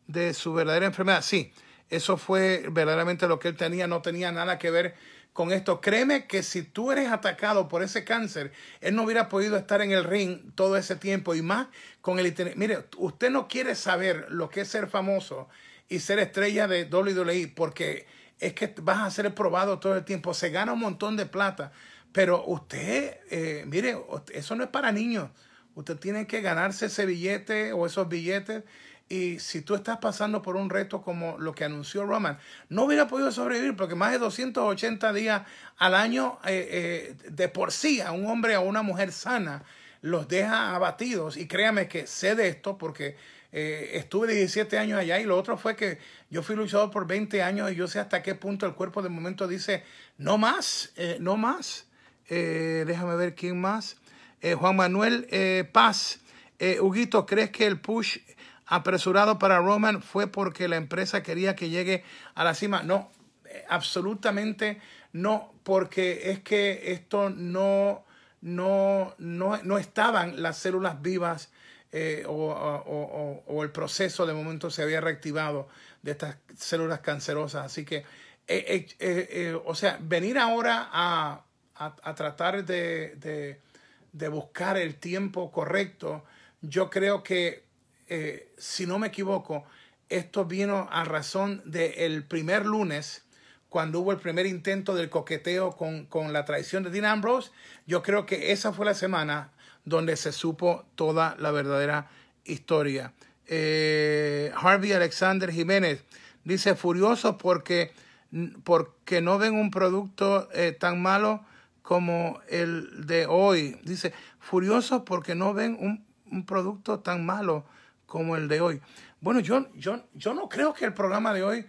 de su verdadera enfermedad? Sí, eso fue verdaderamente lo que él tenía, no tenía nada que ver con esto. Créeme que si tú eres atacado por ese cáncer, él no hubiera podido estar en el ring todo ese tiempo y más con el Mire, usted no quiere saber lo que es ser famoso y ser estrella de WWE porque es que vas a ser probado todo el tiempo. Se gana un montón de plata, pero usted, eh, mire, eso no es para niños. Usted tiene que ganarse ese billete o esos billetes y si tú estás pasando por un reto como lo que anunció Roman, no hubiera podido sobrevivir porque más de 280 días al año eh, eh, de por sí a un hombre o a una mujer sana los deja abatidos. Y créame que sé de esto porque eh, estuve 17 años allá y lo otro fue que yo fui luchador por 20 años y yo sé hasta qué punto el cuerpo de momento dice, no más, no más. déjame ver quién más. Juan Manuel Paz. Huguito, ¿crees que el push apresurado para Roman fue porque la empresa quería que llegue a la cima. No, eh, absolutamente no, porque es que esto no, no, no, estaban las células vivas eh, o, el proceso de momento se había reactivado de estas células cancerosas. Así que, eh, o sea, venir ahora a, tratar de, de buscar el tiempo correcto, yo creo que eh, si no me equivoco, esto vino a razón del primer lunes, cuando hubo el primer intento del coqueteo con, la traición de Dean Ambrose. Yo creo que esa fue la semana donde se supo toda la verdadera historia. Eh, Harvey Alexander Jiménez dice, furioso porque, porque no ven un producto eh, tan malo como el de hoy. Dice, furioso porque no ven un producto tan malo como el de hoy. Bueno, yo, yo, yo no creo que el programa de hoy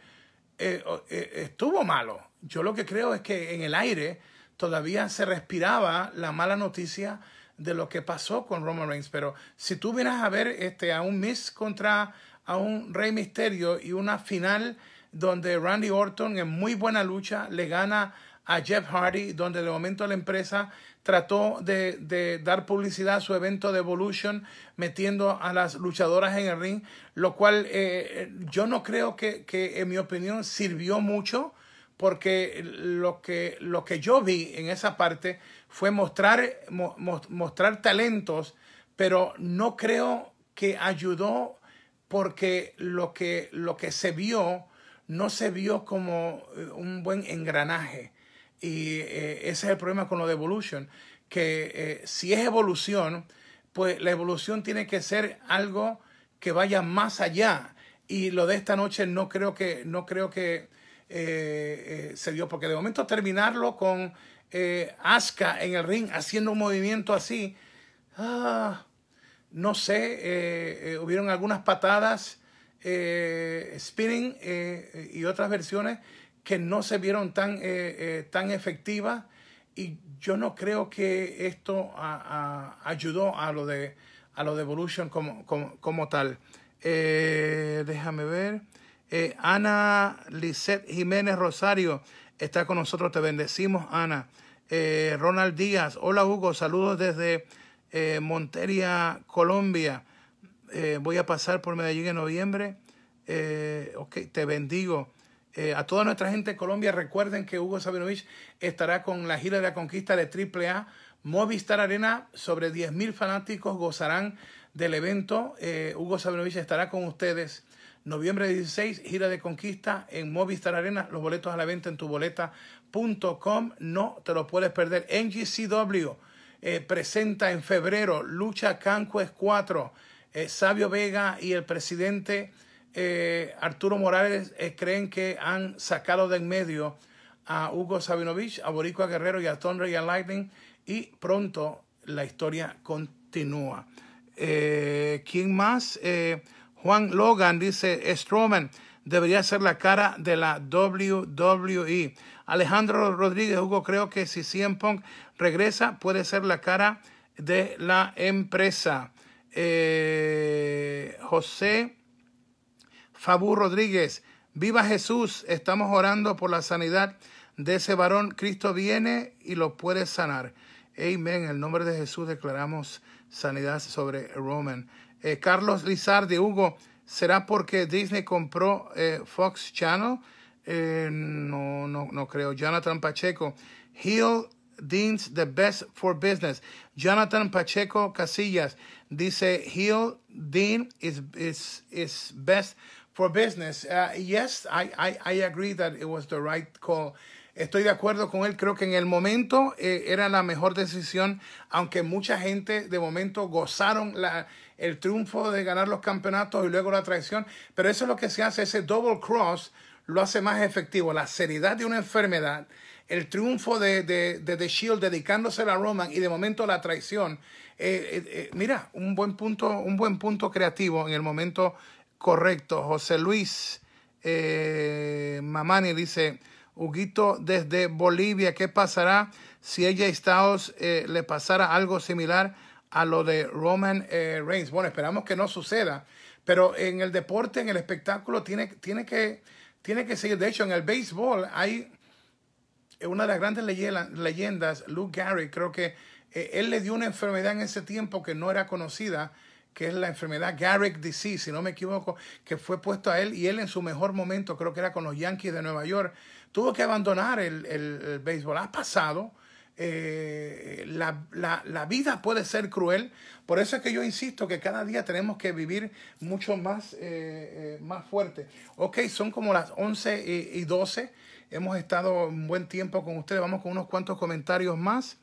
eh, eh, estuvo malo. Yo lo que creo es que en el aire todavía se respiraba la mala noticia de lo que pasó con Roman Reigns. Pero si tú vienes a ver este, a un Miss contra a un Rey Misterio y una final donde Randy Orton en muy buena lucha le gana a Jeff Hardy, donde de momento la empresa trató de, dar publicidad a su evento de Evolution, metiendo a las luchadoras en el ring, lo cual eh, yo no creo que, que, en mi opinión, sirvió mucho, porque lo que, lo que yo vi en esa parte fue mostrar, mostrar talentos, pero no creo que ayudó porque lo que, lo que se vio no se vio como eh, un buen engranaje y eh, ese es el problema con lo de evolution, que eh, si es evolución, pues la evolución tiene que ser algo que vaya más allá. Y lo de esta noche no creo que, no creo que eh, se dio, porque de momento terminarlo con Asuka en el ring haciendo un movimiento así, ah, no sé, hubieron algunas patadas, spinning y otras versiones que no se vieron tan, eh, eh, tan efectivas y yo no creo que esto ayudó a lo de a lo de Evolution como, como, tal. Eh, déjame ver. Ana Lisset Jiménez Rosario está con nosotros. Te bendecimos, Ana. Ronald Díaz. Hola, Hugo. Saludos desde Montería, Colombia. voy a pasar por Medellín en noviembre. ok, te bendigo. Eh, a toda nuestra gente de Colombia, recuerden que Hugo Sabinovich estará con la gira de la conquista de AAA Movistar Arena. Sobre 10.000 fanáticos gozarán del evento. Eh, Hugo Sabinovich estará con ustedes. Noviembre 16, gira de conquista en Movistar Arena. Los boletos a la venta en tu boleta.com. No te lo puedes perder. NGCW eh, presenta en febrero Lucha Cancues 4. Sabio Vega y el presidente eh, Arturo Morales eh, creen que han sacado de en medio a Hugo Sabinovich, a Boricua Guerrero y a Thunder y a Lightning. Y pronto la historia continúa. Eh, ¿Quién más? Juan Logan dice, Strowman debería ser la cara de la WWE. Alejandro Rodríguez Hugo, creo que si CM regresa, puede ser la cara de la empresa. José Fabu Rodríguez, viva Jesús, estamos orando por la sanidad de ese varón. Cristo viene y lo puede sanar. Amén. En el nombre de Jesús declaramos sanidad sobre Roman. Eh, Carlos Lizardi, Hugo, ¿será porque Disney compró eh, Fox Channel? Eh, no, no, no creo. Jonathan Pacheco, Hill Dean's the best for business. Jonathan Pacheco Casillas dice, Hill Dean is, is, is best for business. Uh, yes, I, I, I, agree that it was the right call. Estoy de acuerdo con él. Creo que en el momento eh, era la mejor decisión, aunque mucha gente de momento gozaron la, el triunfo de ganar los campeonatos y luego la traición. Pero eso es lo que se hace, ese double cross lo hace más efectivo. La seriedad de una enfermedad, el triunfo de, de, de The Shield dedicándose a Roman y de momento la traición. Eh, eh, mira, un buen punto, un buen punto creativo en el momento Correcto, José Luis eh, Mamani dice, Huguito desde Bolivia, ¿qué pasará si ella Estados eh, le pasara algo similar a lo de Roman eh, Reigns? Bueno, esperamos que no suceda, pero en el deporte, en el espectáculo, tiene, tiene, que, tiene que seguir. De hecho, en el béisbol hay una de las grandes leyendas, Luke Gary, creo que él le dio una enfermedad en ese tiempo que no era conocida que es la enfermedad Garrick Disease, si no me equivoco, que fue puesto a él y él en su mejor momento, creo que era con los Yankees de Nueva York, tuvo que abandonar el, béisbol. Ha pasado. Eh, la, vida puede ser cruel, por eso es que yo insisto que cada día tenemos que vivir mucho más, eh, eh, más fuerte. Ok, son como las 11 y, y 12, hemos estado un buen tiempo con ustedes, vamos con unos cuantos comentarios más.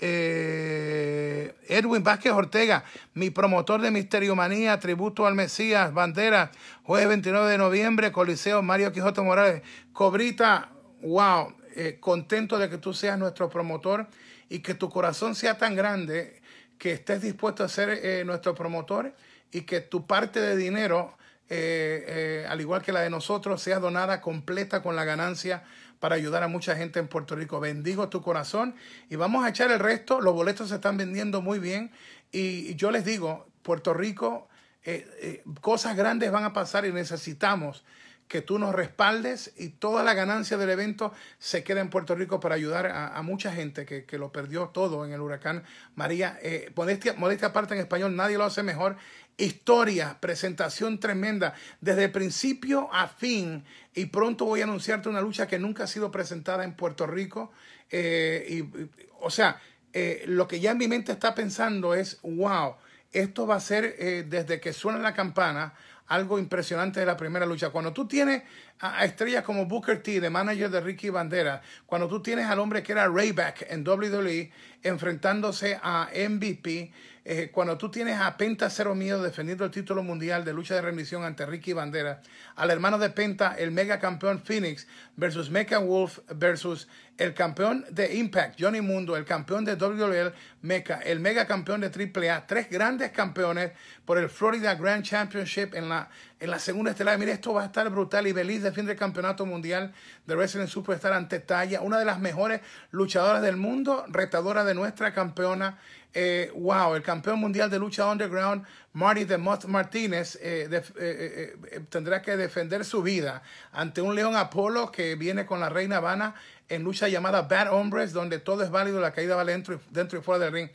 Eh, Edwin Vázquez Ortega, mi promotor de Misterio Manía, tributo al Mesías, bandera, jueves 29 de noviembre, Coliseo Mario Quijote Morales. Cobrita, wow, eh, contento de que tú seas nuestro promotor y que tu corazón sea tan grande que estés dispuesto a ser eh, nuestro promotor y que tu parte de dinero, al igual que la de nosotros, sea donada completa con la ganancia para ayudar a mucha gente en Puerto Rico. Bendigo tu corazón y vamos a echar el resto. Los boletos se están vendiendo muy bien y yo les digo, Puerto Rico, eh, eh, cosas grandes van a pasar y necesitamos que tú nos respaldes y toda la ganancia del evento se queda en Puerto Rico para ayudar a, mucha gente que, lo perdió todo en el huracán María. Eh, parte aparte en español, nadie lo hace mejor historia, presentación tremenda, desde principio a fin. Y pronto voy a anunciarte una lucha que nunca ha sido presentada en Puerto Rico. Eh, y, o sea, eh, lo que ya en mi mente está pensando es, wow, esto va a ser eh, desde que suena la campana algo impresionante de la primera lucha. Cuando tú tienes a, estrellas como Booker T, de manager de Ricky Bandera, cuando tú tienes al hombre que era Rayback en WWE, enfrentándose a MVP. Eh, cuando tú tienes a Penta Cero Mío defendiendo el título mundial de lucha de remisión ante Ricky Bandera, al hermano de Penta, el mega campeón Phoenix versus Mecha Wolf versus el campeón de Impact, Johnny Mundo, el campeón de WL, Mecha, el mega campeón de AAA, tres grandes campeones por el Florida Grand Championship en la en la segunda estelar. Mire, esto va a estar brutal. Y feliz defiende el campeonato mundial de Wrestling Superstar ante Talla, una de las mejores luchadoras del mundo, retadora de nuestra campeona. Eh, wow, el campeón mundial de lucha underground, Marty de Martínez, eh, eh, tendrá que defender su vida ante un león Apolo que viene con la reina Habana en lucha llamada Bad Hombres, donde todo es válido, la caída vale dentro dentro y fuera del ring.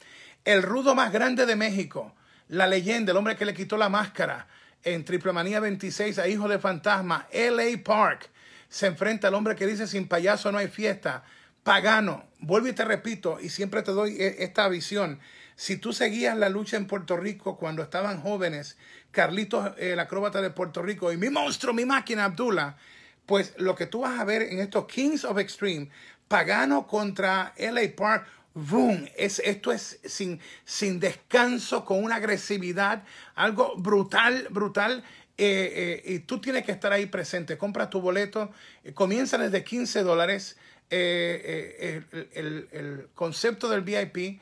El rudo más grande de México, la leyenda, el hombre que le quitó la máscara en Triplemanía 26 a Hijo de Fantasma, LA Park. Se enfrenta al hombre que dice sin payaso no hay fiesta. Pagano, vuelvo y te repito, y siempre te doy e-, esta visión. Si tú seguías la lucha en Puerto Rico cuando estaban jóvenes, Carlitos, eh, el acróbata de Puerto Rico, y mi monstruo, mi máquina, Abdullah, pues lo que tú vas a ver en estos Kings of Extreme, Pagano contra LA Park, boom, es, esto es sin, descanso, con una agresividad, algo brutal, brutal. Eh, eh, y tú tienes que estar ahí presente. Compra tu boleto, eh, comienza desde 15 dólares. El, concepto del VIP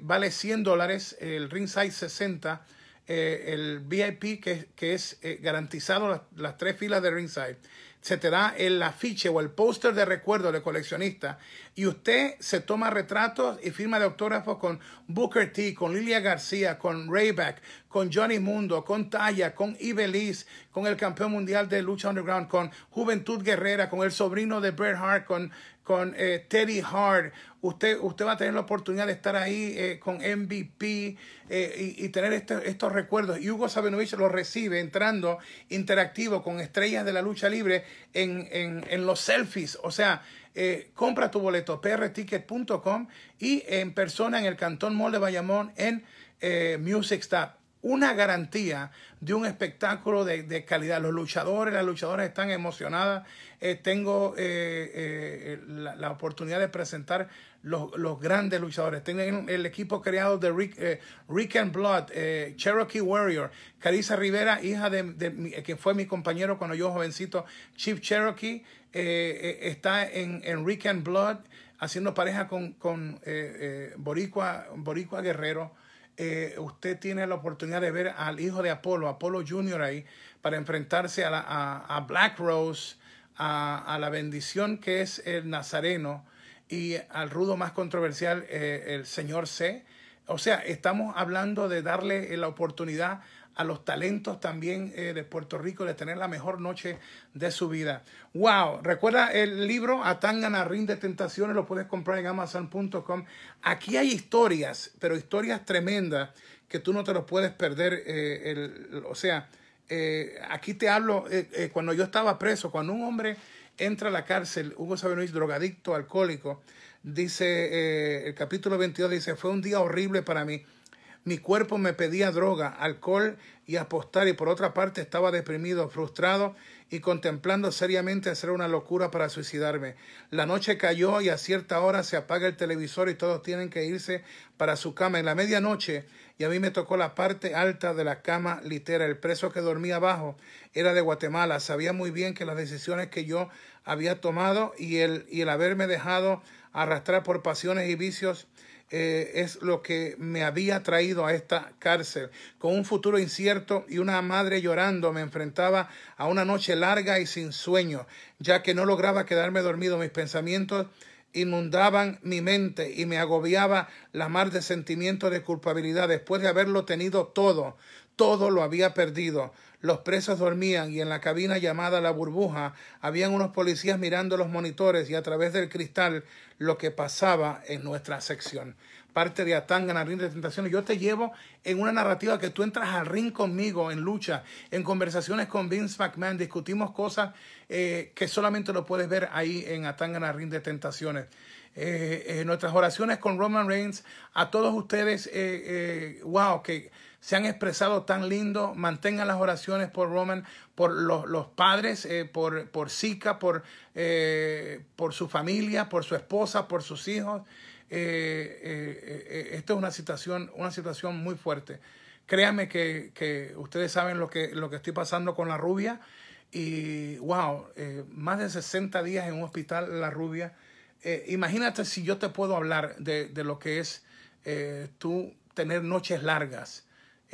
vale 100 dólares, el ringside 60. el VIP que, que es garantizado las, tres filas de ringside se te da el afiche o el póster de recuerdo de coleccionista y usted se toma retratos y firma de autógrafos con Booker T, con Lilia García, con Rayback, con Johnny Mundo, con Taya, con Ibeliz, con el campeón mundial de lucha underground, con Juventud Guerrera, con el sobrino de Bret Hart, con, eh, Teddy Hart. Usted, usted va a tener la oportunidad de estar ahí eh, con MVP eh, y, tener este, estos recuerdos. Y Hugo Sabinovich lo recibe entrando interactivo con estrellas de la lucha libre en, en los selfies. O sea, eh, compra tu boleto prticket.com y en persona en el Cantón Mall de Bayamón en eh, Music Stop una garantía de un espectáculo de, calidad. Los luchadores, las luchadoras están emocionadas. Eh, tengo la, oportunidad de presentar los, grandes luchadores. Tengo el equipo creado de Rick, Rick and Blood, Cherokee Warrior, Carissa Rivera, hija de, fue mi compañero cuando yo jovencito, Chief Cherokee. Eh, eh, está en, Rick and Blood haciendo pareja con, eh, Boricua, Boricua Guerrero. usted tiene la oportunidad de ver al hijo de Apolo, Apolo Jr. ahí, para enfrentarse a, Black Rose, a, la bendición que es el Nazareno y al rudo más controversial, el señor C. O sea, estamos hablando de darle la oportunidad a los talentos también eh, de Puerto Rico de tener la mejor noche de su vida. ¡Wow! Recuerda el libro Atangana de Tentaciones, lo puedes comprar en amazon.com. Aquí hay historias, pero historias tremendas que tú no te lo puedes perder. Eh, el, o sea, eh, aquí te hablo, cuando yo estaba preso, cuando un hombre entra a la cárcel, Hugo Sabinovich, drogadicto, alcohólico, dice el capítulo 22, dice, fue un día horrible para mí mi cuerpo me pedía droga, alcohol y apostar y por otra parte estaba deprimido, frustrado y contemplando seriamente hacer una locura para suicidarme. La noche cayó y a cierta hora se apaga el televisor y todos tienen que irse para su cama en la medianoche y a mí me tocó la parte alta de la cama litera. El preso que dormía abajo era de Guatemala. Sabía muy bien que las decisiones que yo había tomado y el, y el haberme dejado arrastrar por pasiones y vicios eh, es lo que me había traído a esta cárcel. Con un futuro incierto y una madre llorando me enfrentaba a una noche larga y sin sueño, ya que no lograba quedarme dormido. Mis pensamientos inundaban mi mente y me agobiaba la mar de sentimientos de culpabilidad después de haberlo tenido todo todo lo había perdido. Los presos dormían y en la cabina llamada La Burbuja habían unos policías mirando los monitores y a través del cristal lo que pasaba en nuestra sección. Parte de Atanga, Ring de Tentaciones. Yo te llevo en una narrativa que tú entras al ring conmigo en lucha, en conversaciones con Vince McMahon. Discutimos cosas eh, que solamente lo puedes ver ahí en Atanga, Ring de Tentaciones. En eh, eh, nuestras oraciones con Roman Reigns. A todos ustedes, wow, que se han expresado tan lindo. Mantengan las oraciones por Roman, por los, los padres, eh, por, por Zika, por, eh, por su familia, por su esposa, por sus hijos. Eh, esto es una situación, una situación muy fuerte. Créanme que, ustedes saben lo que, lo que estoy pasando con la rubia. Y wow, más de 60 días en un hospital la rubia. imagínate si yo te puedo hablar de, de lo que es tú tener noches largas,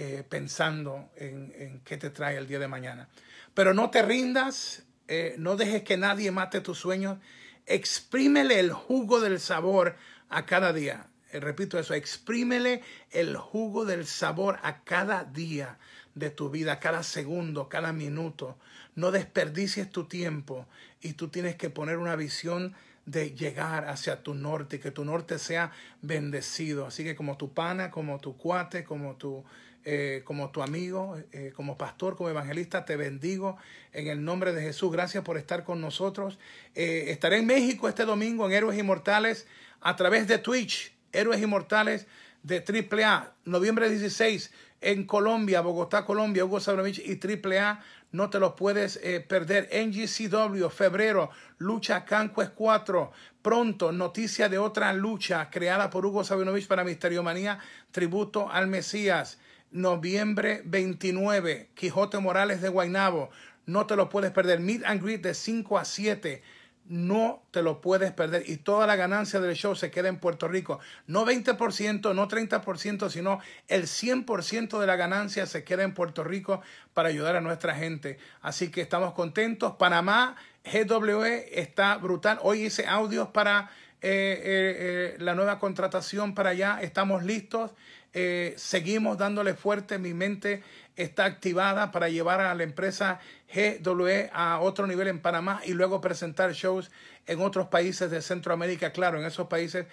eh, pensando en, qué te trae el día de mañana. Pero no te rindas, eh, no dejes que nadie mate tus sueños. Exprímele el jugo del sabor a cada día. Eh, repito eso, exprímele el jugo del sabor a cada día de tu vida, cada segundo, cada minuto. No desperdicies tu tiempo y tú tienes que poner una visión de llegar hacia tu norte, que tu norte sea bendecido. Así que como tu pana, como tu cuate, como tu eh, como tu amigo, eh, como pastor, como evangelista, te bendigo en el nombre de Jesús. Gracias por estar con nosotros. Eh, estaré en México este domingo en Héroes Inmortales a través de Twitch, Héroes Inmortales de AAA, noviembre 16 en Colombia, Bogotá, Colombia, Hugo Sabinovich y AAA. No te lo puedes eh, perder. NGCW, febrero, Lucha Cancues 4. Pronto, noticia de otra lucha creada por Hugo Sabinovich para Misterio Manía. tributo al Mesías noviembre 29, Quijote Morales de Guaynabo. No te lo puedes perder. Meet and greet de 5 a 7. No te lo puedes perder. Y toda la ganancia del show se queda en Puerto Rico. No 20%, no 30%, sino el 100% de la ganancia se queda en Puerto Rico para ayudar a nuestra gente. Así que estamos contentos. Panamá, GWE está brutal. Hoy hice audios para eh, eh, eh, la nueva contratación para allá. Estamos listos. Eh, seguimos dándole fuerte. Mi mente está activada para llevar a la empresa GWE a otro nivel en Panamá y luego presentar shows en otros países de Centroamérica. Claro, en esos países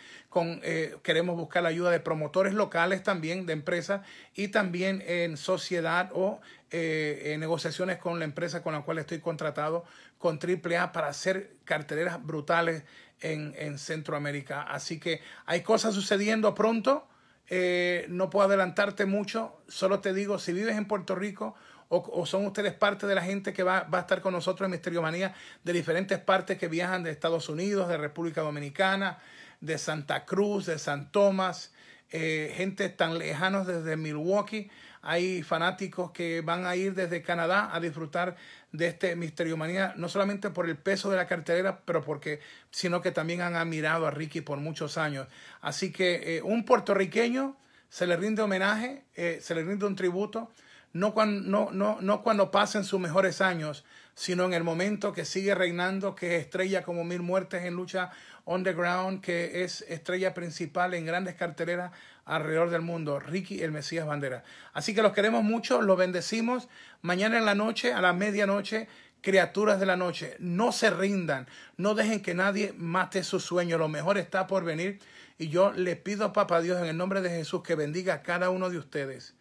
eh, queremos buscar la ayuda de promotores locales también, de empresas y también en sociedad o eh, en negociaciones con la empresa con la cual estoy contratado con AAA para hacer carteleras brutales en Centroamérica. Así que hay cosas sucediendo pronto eh, no puedo adelantarte mucho, solo te digo, si vives en Puerto Rico o, son ustedes parte de la gente que va, va a estar con nosotros en Misterio Manía de diferentes partes que viajan de Estados Unidos, de República Dominicana, de Santa Cruz, de San Tomás, eh, gente tan lejanos desde Milwaukee. Hay fanáticos que van a ir desde Canadá a disfrutar de este Misterio Manía, no solamente por el peso de la cartelera, pero porque, sino que también han admirado a Ricky por muchos años. Así que eh, un puertorriqueño se le rinde homenaje, eh, se le rinde un tributo, no cuando, no, no, no cuando pasen sus mejores años, sino en el momento que sigue reinando, que es estrella como mil muertes en lucha Ground, que es estrella principal en grandes carteleras alrededor del mundo, Ricky el Mesías Bandera. Así que los queremos mucho, los bendecimos. Mañana en la noche, a la medianoche, criaturas de la noche, no se rindan, no dejen que nadie mate su sueño, lo mejor está por venir. Y yo le pido a Papa Dios en el nombre de Jesús que bendiga a cada uno de ustedes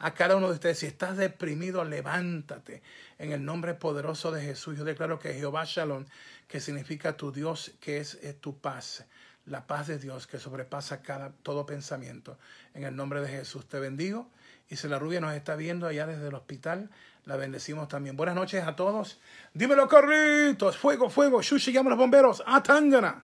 a cada uno de ustedes. Si estás deprimido, levántate. En el nombre poderoso de Jesús, yo declaro que Jehová Shalom que significa tu Dios, que es eh, tu paz, la paz de Dios que sobrepasa cada, todo pensamiento. En el nombre de Jesús te bendigo. Y si la rubia nos está viendo allá desde el hospital, la bendecimos también. Buenas noches a todos. Dímelo, carritos. Fuego, fuego. Shushi, llama a los bomberos. Atangana.